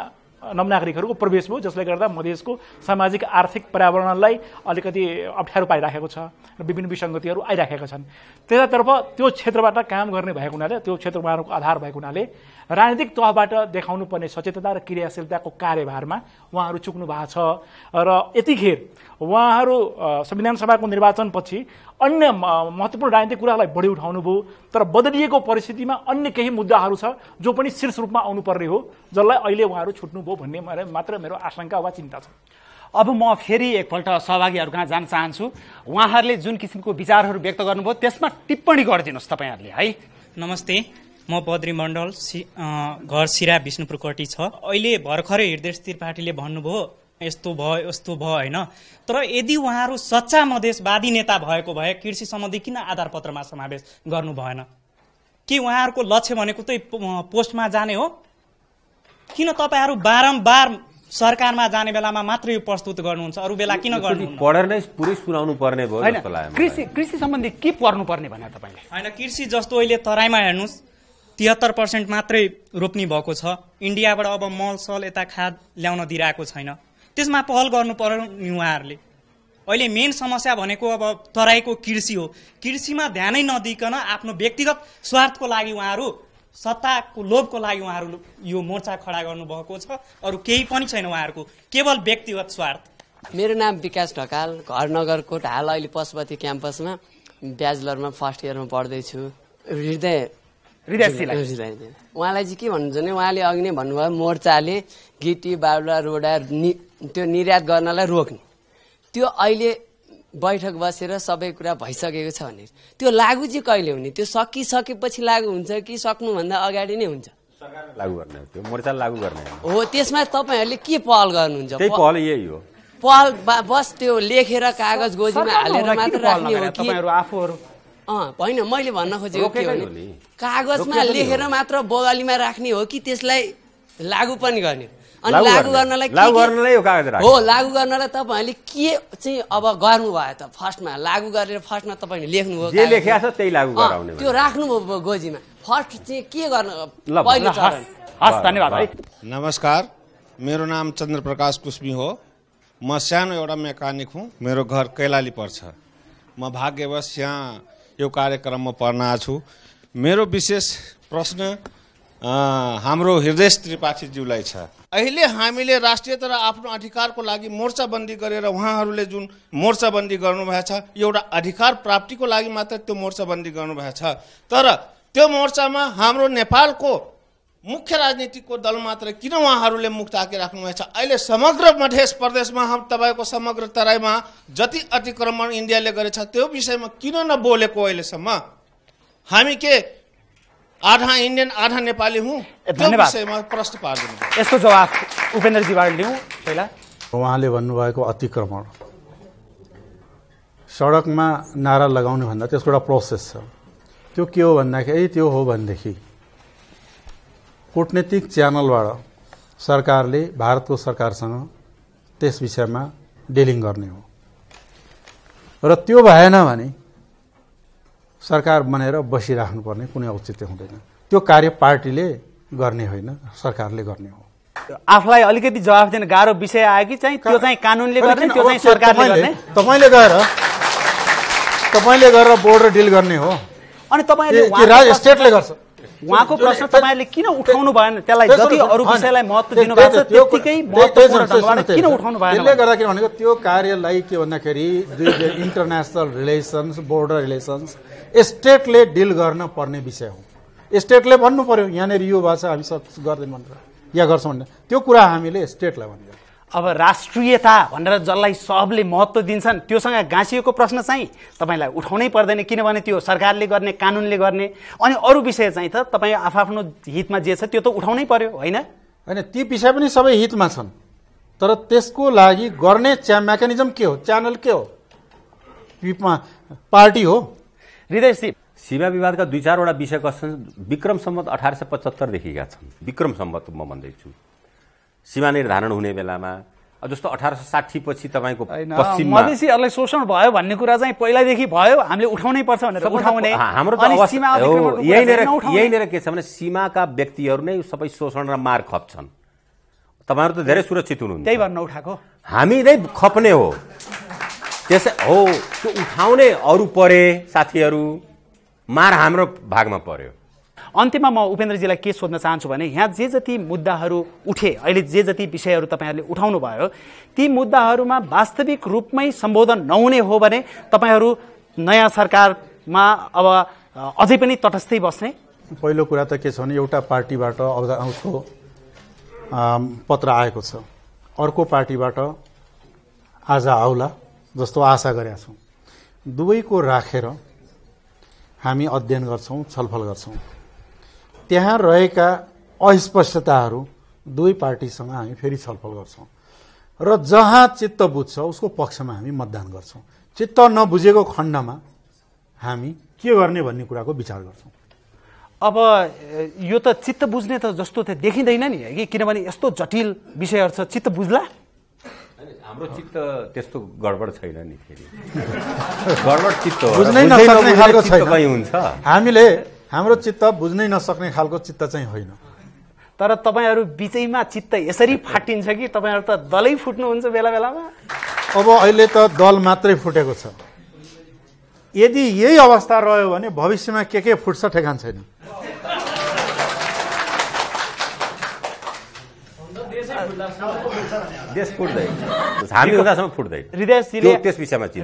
Speaker 4: नवनागरिकहरूको प्रवेश भयो जसले गर्दा मधेसको सामाजिक आर्थिक पर्यावरणलाई अलिकति अप्ठ्यारो पाइराखेको छ र विभिन्न विसङ्गतिहरू आइराखेका छन् त्यतातर्फ त्यो क्षेत्रबाट काम गर्ने भएको हुनाले त्यो क्षेत्र उहाँहरूको आधार भएको हुनाले राजनीतिक तहबाट देखाउनु पर्ने सचेतता र क्रियाशीलताको कार्यभारमा उहाँहरू चुक्नु भएको छ र यतिखेर उहाँहरू संविधान सभाको निर्वाचनपछि अन्य महत्त्वपूर्ण राजनीतिक कुरालाई बढी उठाउनु भयो तर बदलिएको परिस्थितिमा अन्य केही मुद्दाहरू छ जो पनि शीर्ष रूपमा आउनुपर्ने हो जसलाई अहिले उहाँहरू छुट्नुभयो भन्ने मात्र मेरो आशंका वा चिन्ता छ अब
Speaker 1: म फेरि एकपल्ट सहभागीहरू कहाँ जान चाहन्छु उहाँहरूले जुन किसिमको विचारहरू व्यक्त गर्नुभयो त्यसमा टिप्पणी गरिदिनुहोस् तपाईँहरूले है नमस्ते म बद्री मण्डल सि घर सिरा विष्णुपुरकटी छ अहिले भर्खरै हृदय त्रिपाठीले भन्नुभयो यस्तो भयो यस्तो भयो होइन तर यदि उहाँहरू सच्चा मधेसवादी नेता भएको भए कृषि सम्बन्धी किन आधारपत्रमा समावेश गर्नु भएन के उहाँहरूको लक्ष्य भनेको त पोस्टमा जाने हो किन तपाईँहरू बारम्बार सरकारमा जाने बेलामा मात्र यो प्रस्तुत गर्नुहुन्छ अरू बेला किन गर्नु
Speaker 3: पढेर नै पुरै सुनाउनु पर्ने भयो
Speaker 1: कृषि कृषि सम्बन्धी के पढ्नु पर्ने भने तपाईँले होइन कृषि जस्तो अहिले तराईमा हेर्नुहोस् तिहत्तर पर्सेन्ट मात्रै रोप्ने भएको छ इन्डियाबाट अब मल सल यता खाद ल्याउन दिइरहेको छैन
Speaker 5: त्यसमा पहल गर्नु पर्यो
Speaker 1: नि उहाँहरूले अहिले मेन समस्या भनेको अब तराईको कृषि हो कृषिमा ध्यानै नदिकन आफ्नो व्यक्तिगत स्वार्थको लागि उहाँहरू सत्ताको लोभको लागि उहाँहरू यो मोर्चा खडा गर्नुभएको छ अरू केही पनि छैन उहाँहरूको केवल व्यक्तिगत स्वार्थ
Speaker 5: मेरो नाम विकास ढकाल घर नगरकोट हाल अहिले पशुपति क्याम्पसमा ब्याचलरमा फर्स्ट इयरमा पढ्दैछु हृदय उहाँलाई चाहिँ के भन्नुहुन्छ भने उहाँले अघि नै भन्नुभयो मोर्चाले गिटी बाबुला रोडा त्यो निर्यात गर्नलाई रोक्ने त्यो अहिले बैठक बसेर सबै कुरा भइसकेको छ भने त्यो लागु चाहिँ कहिले हुने त्यो सकिसकेपछि लागू हुन्छ कि सक्नुभन्दा अगाडि नै हुन्छ लागू गर्ने त्यो
Speaker 3: मोर्चा लागु गर्ने
Speaker 5: हो त्यसमा तपाईँहरूले के पहल गर्नुहुन्छ पहल यही हो पहल बस त्यो लेखेर कागज गोजीमा हालेर मात्र राख्ने हो कि होइन मैले भन्न खोजेको के भने कागजमा लेखेर मात्र बगालीमा राख्ने हो कि त्यसलाई लागू पनि गर्ने अनि लागू गर्नलाई हो लागू गर्नलाई तपाईँहरूले के चाहिँ अब गर्नुभयो त फर्स्टमा लागू गरेर फर्स्टमा तपाईँले लेख्नुभयो त्यो राख्नुभयो गोजीमा फर्स्ट चाहिँ के गर्नु
Speaker 3: नमस्कार मेरो नाम चन्द्र प्रकाश कुस्मी हो म सानो एउटा मेकानिक हुँ मेरो घर कैलाली पर्छ म भाग्यवश यहाँ यो कार्यक्रममा पर्न छु मेरो विशेष प्रश्न हाम्रो हृदय त्रिपाठीज्यूलाई छ
Speaker 1: अहिले हामीले राष्ट्रिय र आफ्नो अधिकारको लागि मोर्चाबन्दी
Speaker 2: गरेर उहाँहरूले जुन मोर्चाबन्दी गर्नुभएको छ एउटा अधिकार प्राप्तिको लागि मात्र त्यो मोर्चाबन्दी
Speaker 1: गर्नुभएको छ तर त्यो मोर्चामा हाम्रो नेपालको मुख्य राजनीतिको दल मात्र किन उहाँहरूले मुख छ अहिले समग्र मधेस प्रदेशमा तपाईँको समग्र तराईमा जति अतिक्रमण इन्डियाले गरेछ त्यो विषयमा किन नबोलेको अहिलेसम्म हामी के आधा इन्डियन आधा नेपाली हुँ विषयमा प्रश्न पार्दिनु यसको जवाफ उपेन्द्रजीबाट लिउँ पहिला
Speaker 2: उहाँले भन्नुभएको अतिक्रमण सडकमा नारा लगाउने भन्दा त्यसको एउटा प्रोसेस छ त्यो के हो भन्दाखेरि त्यो हो भनेदेखि कुटनीतिक च्यानलबाट सरकारले भारतको सरकारसँग त्यस विषयमा डिलिङ गर्ने हो र त्यो भएन भने सरकार बनेर बसिराख्नुपर्ने कुनै औचित्य हुँदैन त्यो कार्य पार्टीले गर्ने होइन सरकारले गर्ने हो
Speaker 1: आफूलाई अलिकति जवाफ दिन गाह्रो विषय आयो कि चाहिँ त्यो चाहिँ कानुनले गर्ने त्यो चाहिँ सरकारले तपाईँले गएर
Speaker 2: तपाईँले गएर बोर्डर डिल गर्ने
Speaker 1: हो अनि तपाईँले स्टेटले गर्छ उहाँको प्रश्न तपाईँले किन उठाउनु भएन त्यसलाई जति अरू विषयलाई महत्त्व दिनु भएको छ त्यतिकै महत्त्वपूर्ण किन उठाउनु भएन त्यसले गर्दा किन भनेको
Speaker 2: त्यो कार्यलाई के भन्दाखेरि इन्टरनेसनल रिलेसन्स बोर्डर रिलेसन्स स्टेटले डिल गर्न पर्ने विषय हो स्टेटले भन्नु पर्यो यहाँनिर यो भाषा हामी सब गर्दैनौँ भनेर या गर्छौँ भनेर त्यो
Speaker 1: कुरा हामीले स्टेटलाई भन्यो अब राष्ट्रियता भनेर जसलाई सबले महत्त्व दिन्छन् त्योसँग गाँसिएको प्रश्न चाहिँ तपाईँलाई उठाउनै पर्दैन किनभने त्यो सरकारले गर्ने कानुनले गर्ने अनि अरू विषय चाहिँ त तपाईँ आफ्नो हितमा जे छ त्यो त उठाउनै पर्यो होइन होइन ती विषय पनि सबै हितमा छन् तर त्यसको लागि गर्ने च्या
Speaker 3: मेकानिजम के हो च्यानल के हो पार्टी हो हृदय सीमा विवादका दुई चारवटा विषय कस्ता विक्रम सम्बन्ध अठार सय पचहत्तरदेखिका छन् विक्रम सम्बन्ध म भन्दैछु सीमा निर्धारण हुने बेलामा जस्तो अठार सय साठी पछि तपाईँको
Speaker 1: मधेसीहरूलाई शोषण भयो भन्ने कुरा चाहिँ पहिलादेखि भयो हामीले उठाउनै पर्छ भनेर उठाउने हाम्रो यहीँनिर
Speaker 3: के छ भने सीमाका व्यक्तिहरू नै सबै शोषण र मार खप्छन् तपाईँहरू त धेरै सुरक्षित हुनुहुन्छ त्यही भन्न उठाएको हामी नै खप्ने हो त्यसै हो त्यो उठाउने अरू परे साथीहरू मार हाम्रो भागमा पर्यो
Speaker 1: अन्त्यमा म उपेन्द्रजीलाई के सोध्न चाहन्छु भने यहाँ जे जति मुद्दाहरू उठे अहिले जे जति विषयहरू तपाईँहरूले उठाउनु भयो ती मुद्दाहरूमा वास्तविक रूपमै सम्बोधन नहुने हो भने तपाईँहरू नयाँ सरकारमा अब अझै पनि तटस्थै बस्ने
Speaker 2: पहिलो कुरा त के छ भने एउटा पार्टीबाट आउँछ पत्र आएको छ अर्को पार्टीबाट आज आउला जस्तो आशा गरेका छौँ दुवैको राखेर हामी अध्ययन गर्छौँ छलफल गर्छौँ त्यहाँ रहेका अस्पष्टताहरू दुवै पार्टीसँग हामी फेरि छलफल गर्छौँ र जहाँ चित्त बुझ्छ उसको पक्षमा हामी मतदान गर्छौँ चित्त नबुझेको खण्डमा हामी के
Speaker 1: गर्ने भन्ने कुराको विचार गर्छौँ अब यो त चित्त बुझ्ने त जस्तो त देखिँदैन नि है कि किनभने यस्तो जटिल विषयहरू छ चित्त बुझ्ला
Speaker 3: हाम्रो चित्त त्यस्तो गडबड छैन नि फेरि गडबड चित्त हुन्छ
Speaker 2: हामीले हाम्रो चित्त बुझ्नै नसक्ने खालको चित्त चाहिँ होइन
Speaker 1: तर तपाईँहरू बिचैमा चित्त यसरी फाटिन्छ कि तपाईँहरू त दलै फुट्नुहुन्छ बेला बेलामा
Speaker 2: अब अहिले त दल मात्रै फुटेको छ यदि यही अवस्था रह्यो भने भविष्यमा के के फुट्छ ठेगान छैन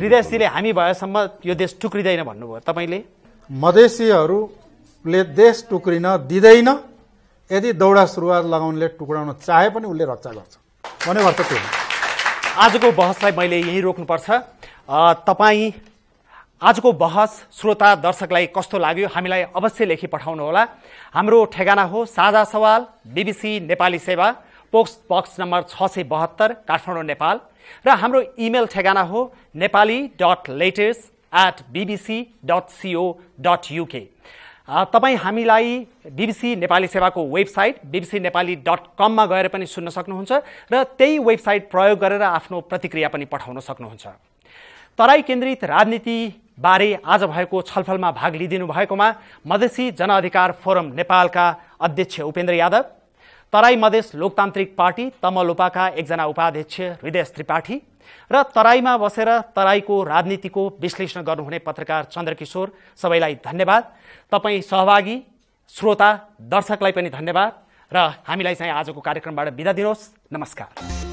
Speaker 1: हृदयश्रीले हामी भएसम्म यो देश टुक्रिँदैन भन्नुभयो तपाईँले
Speaker 2: मधेसीहरू ले देश टुक्रिन दिँदैन यदि दौडा सुरुवात
Speaker 1: लगाउनेले टुक्राउन चाहे पनि उसले रक्षा गर्छ भन्ने अर्थ त्यो आजको बहसलाई मैले यहीँ रोक्नुपर्छ तपाईँ आजको बहस श्रोता दर्शकलाई कस्तो लाग्यो हामीलाई अवश्य लेखी होला हाम्रो ठेगाना हो साझा सवाल बिबिसी नेपाली सेवा पोस्ट बक्स नम्बर छ सय बहत्तर काठमाडौँ नेपाल र हाम्रो इमेल ठेगाना हो Nepali dot latest at BBC dot co dot UK तपाईँ हामीलाई बिबिसी नेपाली सेवाको वेबसाइट बिबिसी नेपाली डट कममा गएर पनि सुन्न सक्नुहुन्छ र त्यही वेबसाइट प्रयोग गरेर आफ्नो प्रतिक्रिया पनि पठाउन सक्नुहुन्छ तराई केन्द्रित राजनीति बारे आज भएको छलफलमा भाग लिइदिनु भएकोमा मधेसी जनअधिकार फोरम नेपालका अध्यक्ष उपेन्द्र यादव तराई मधेस लोकतान्त्रिक पार्टी तमलोपाका एकजना उपाध्यक्ष हृदय त्रिपाठी र तराईमा बसेर तराईको राजनीतिको विश्लेषण गर्नुहुने पत्रकार चन्द्रकिशोर सबैलाई धन्यवाद तपाईँ सहभागी श्रोता दर्शकलाई पनि धन्यवाद र हामीलाई चाहिँ आजको कार्यक्रमबाट बिदा दिनुहोस् नमस्कार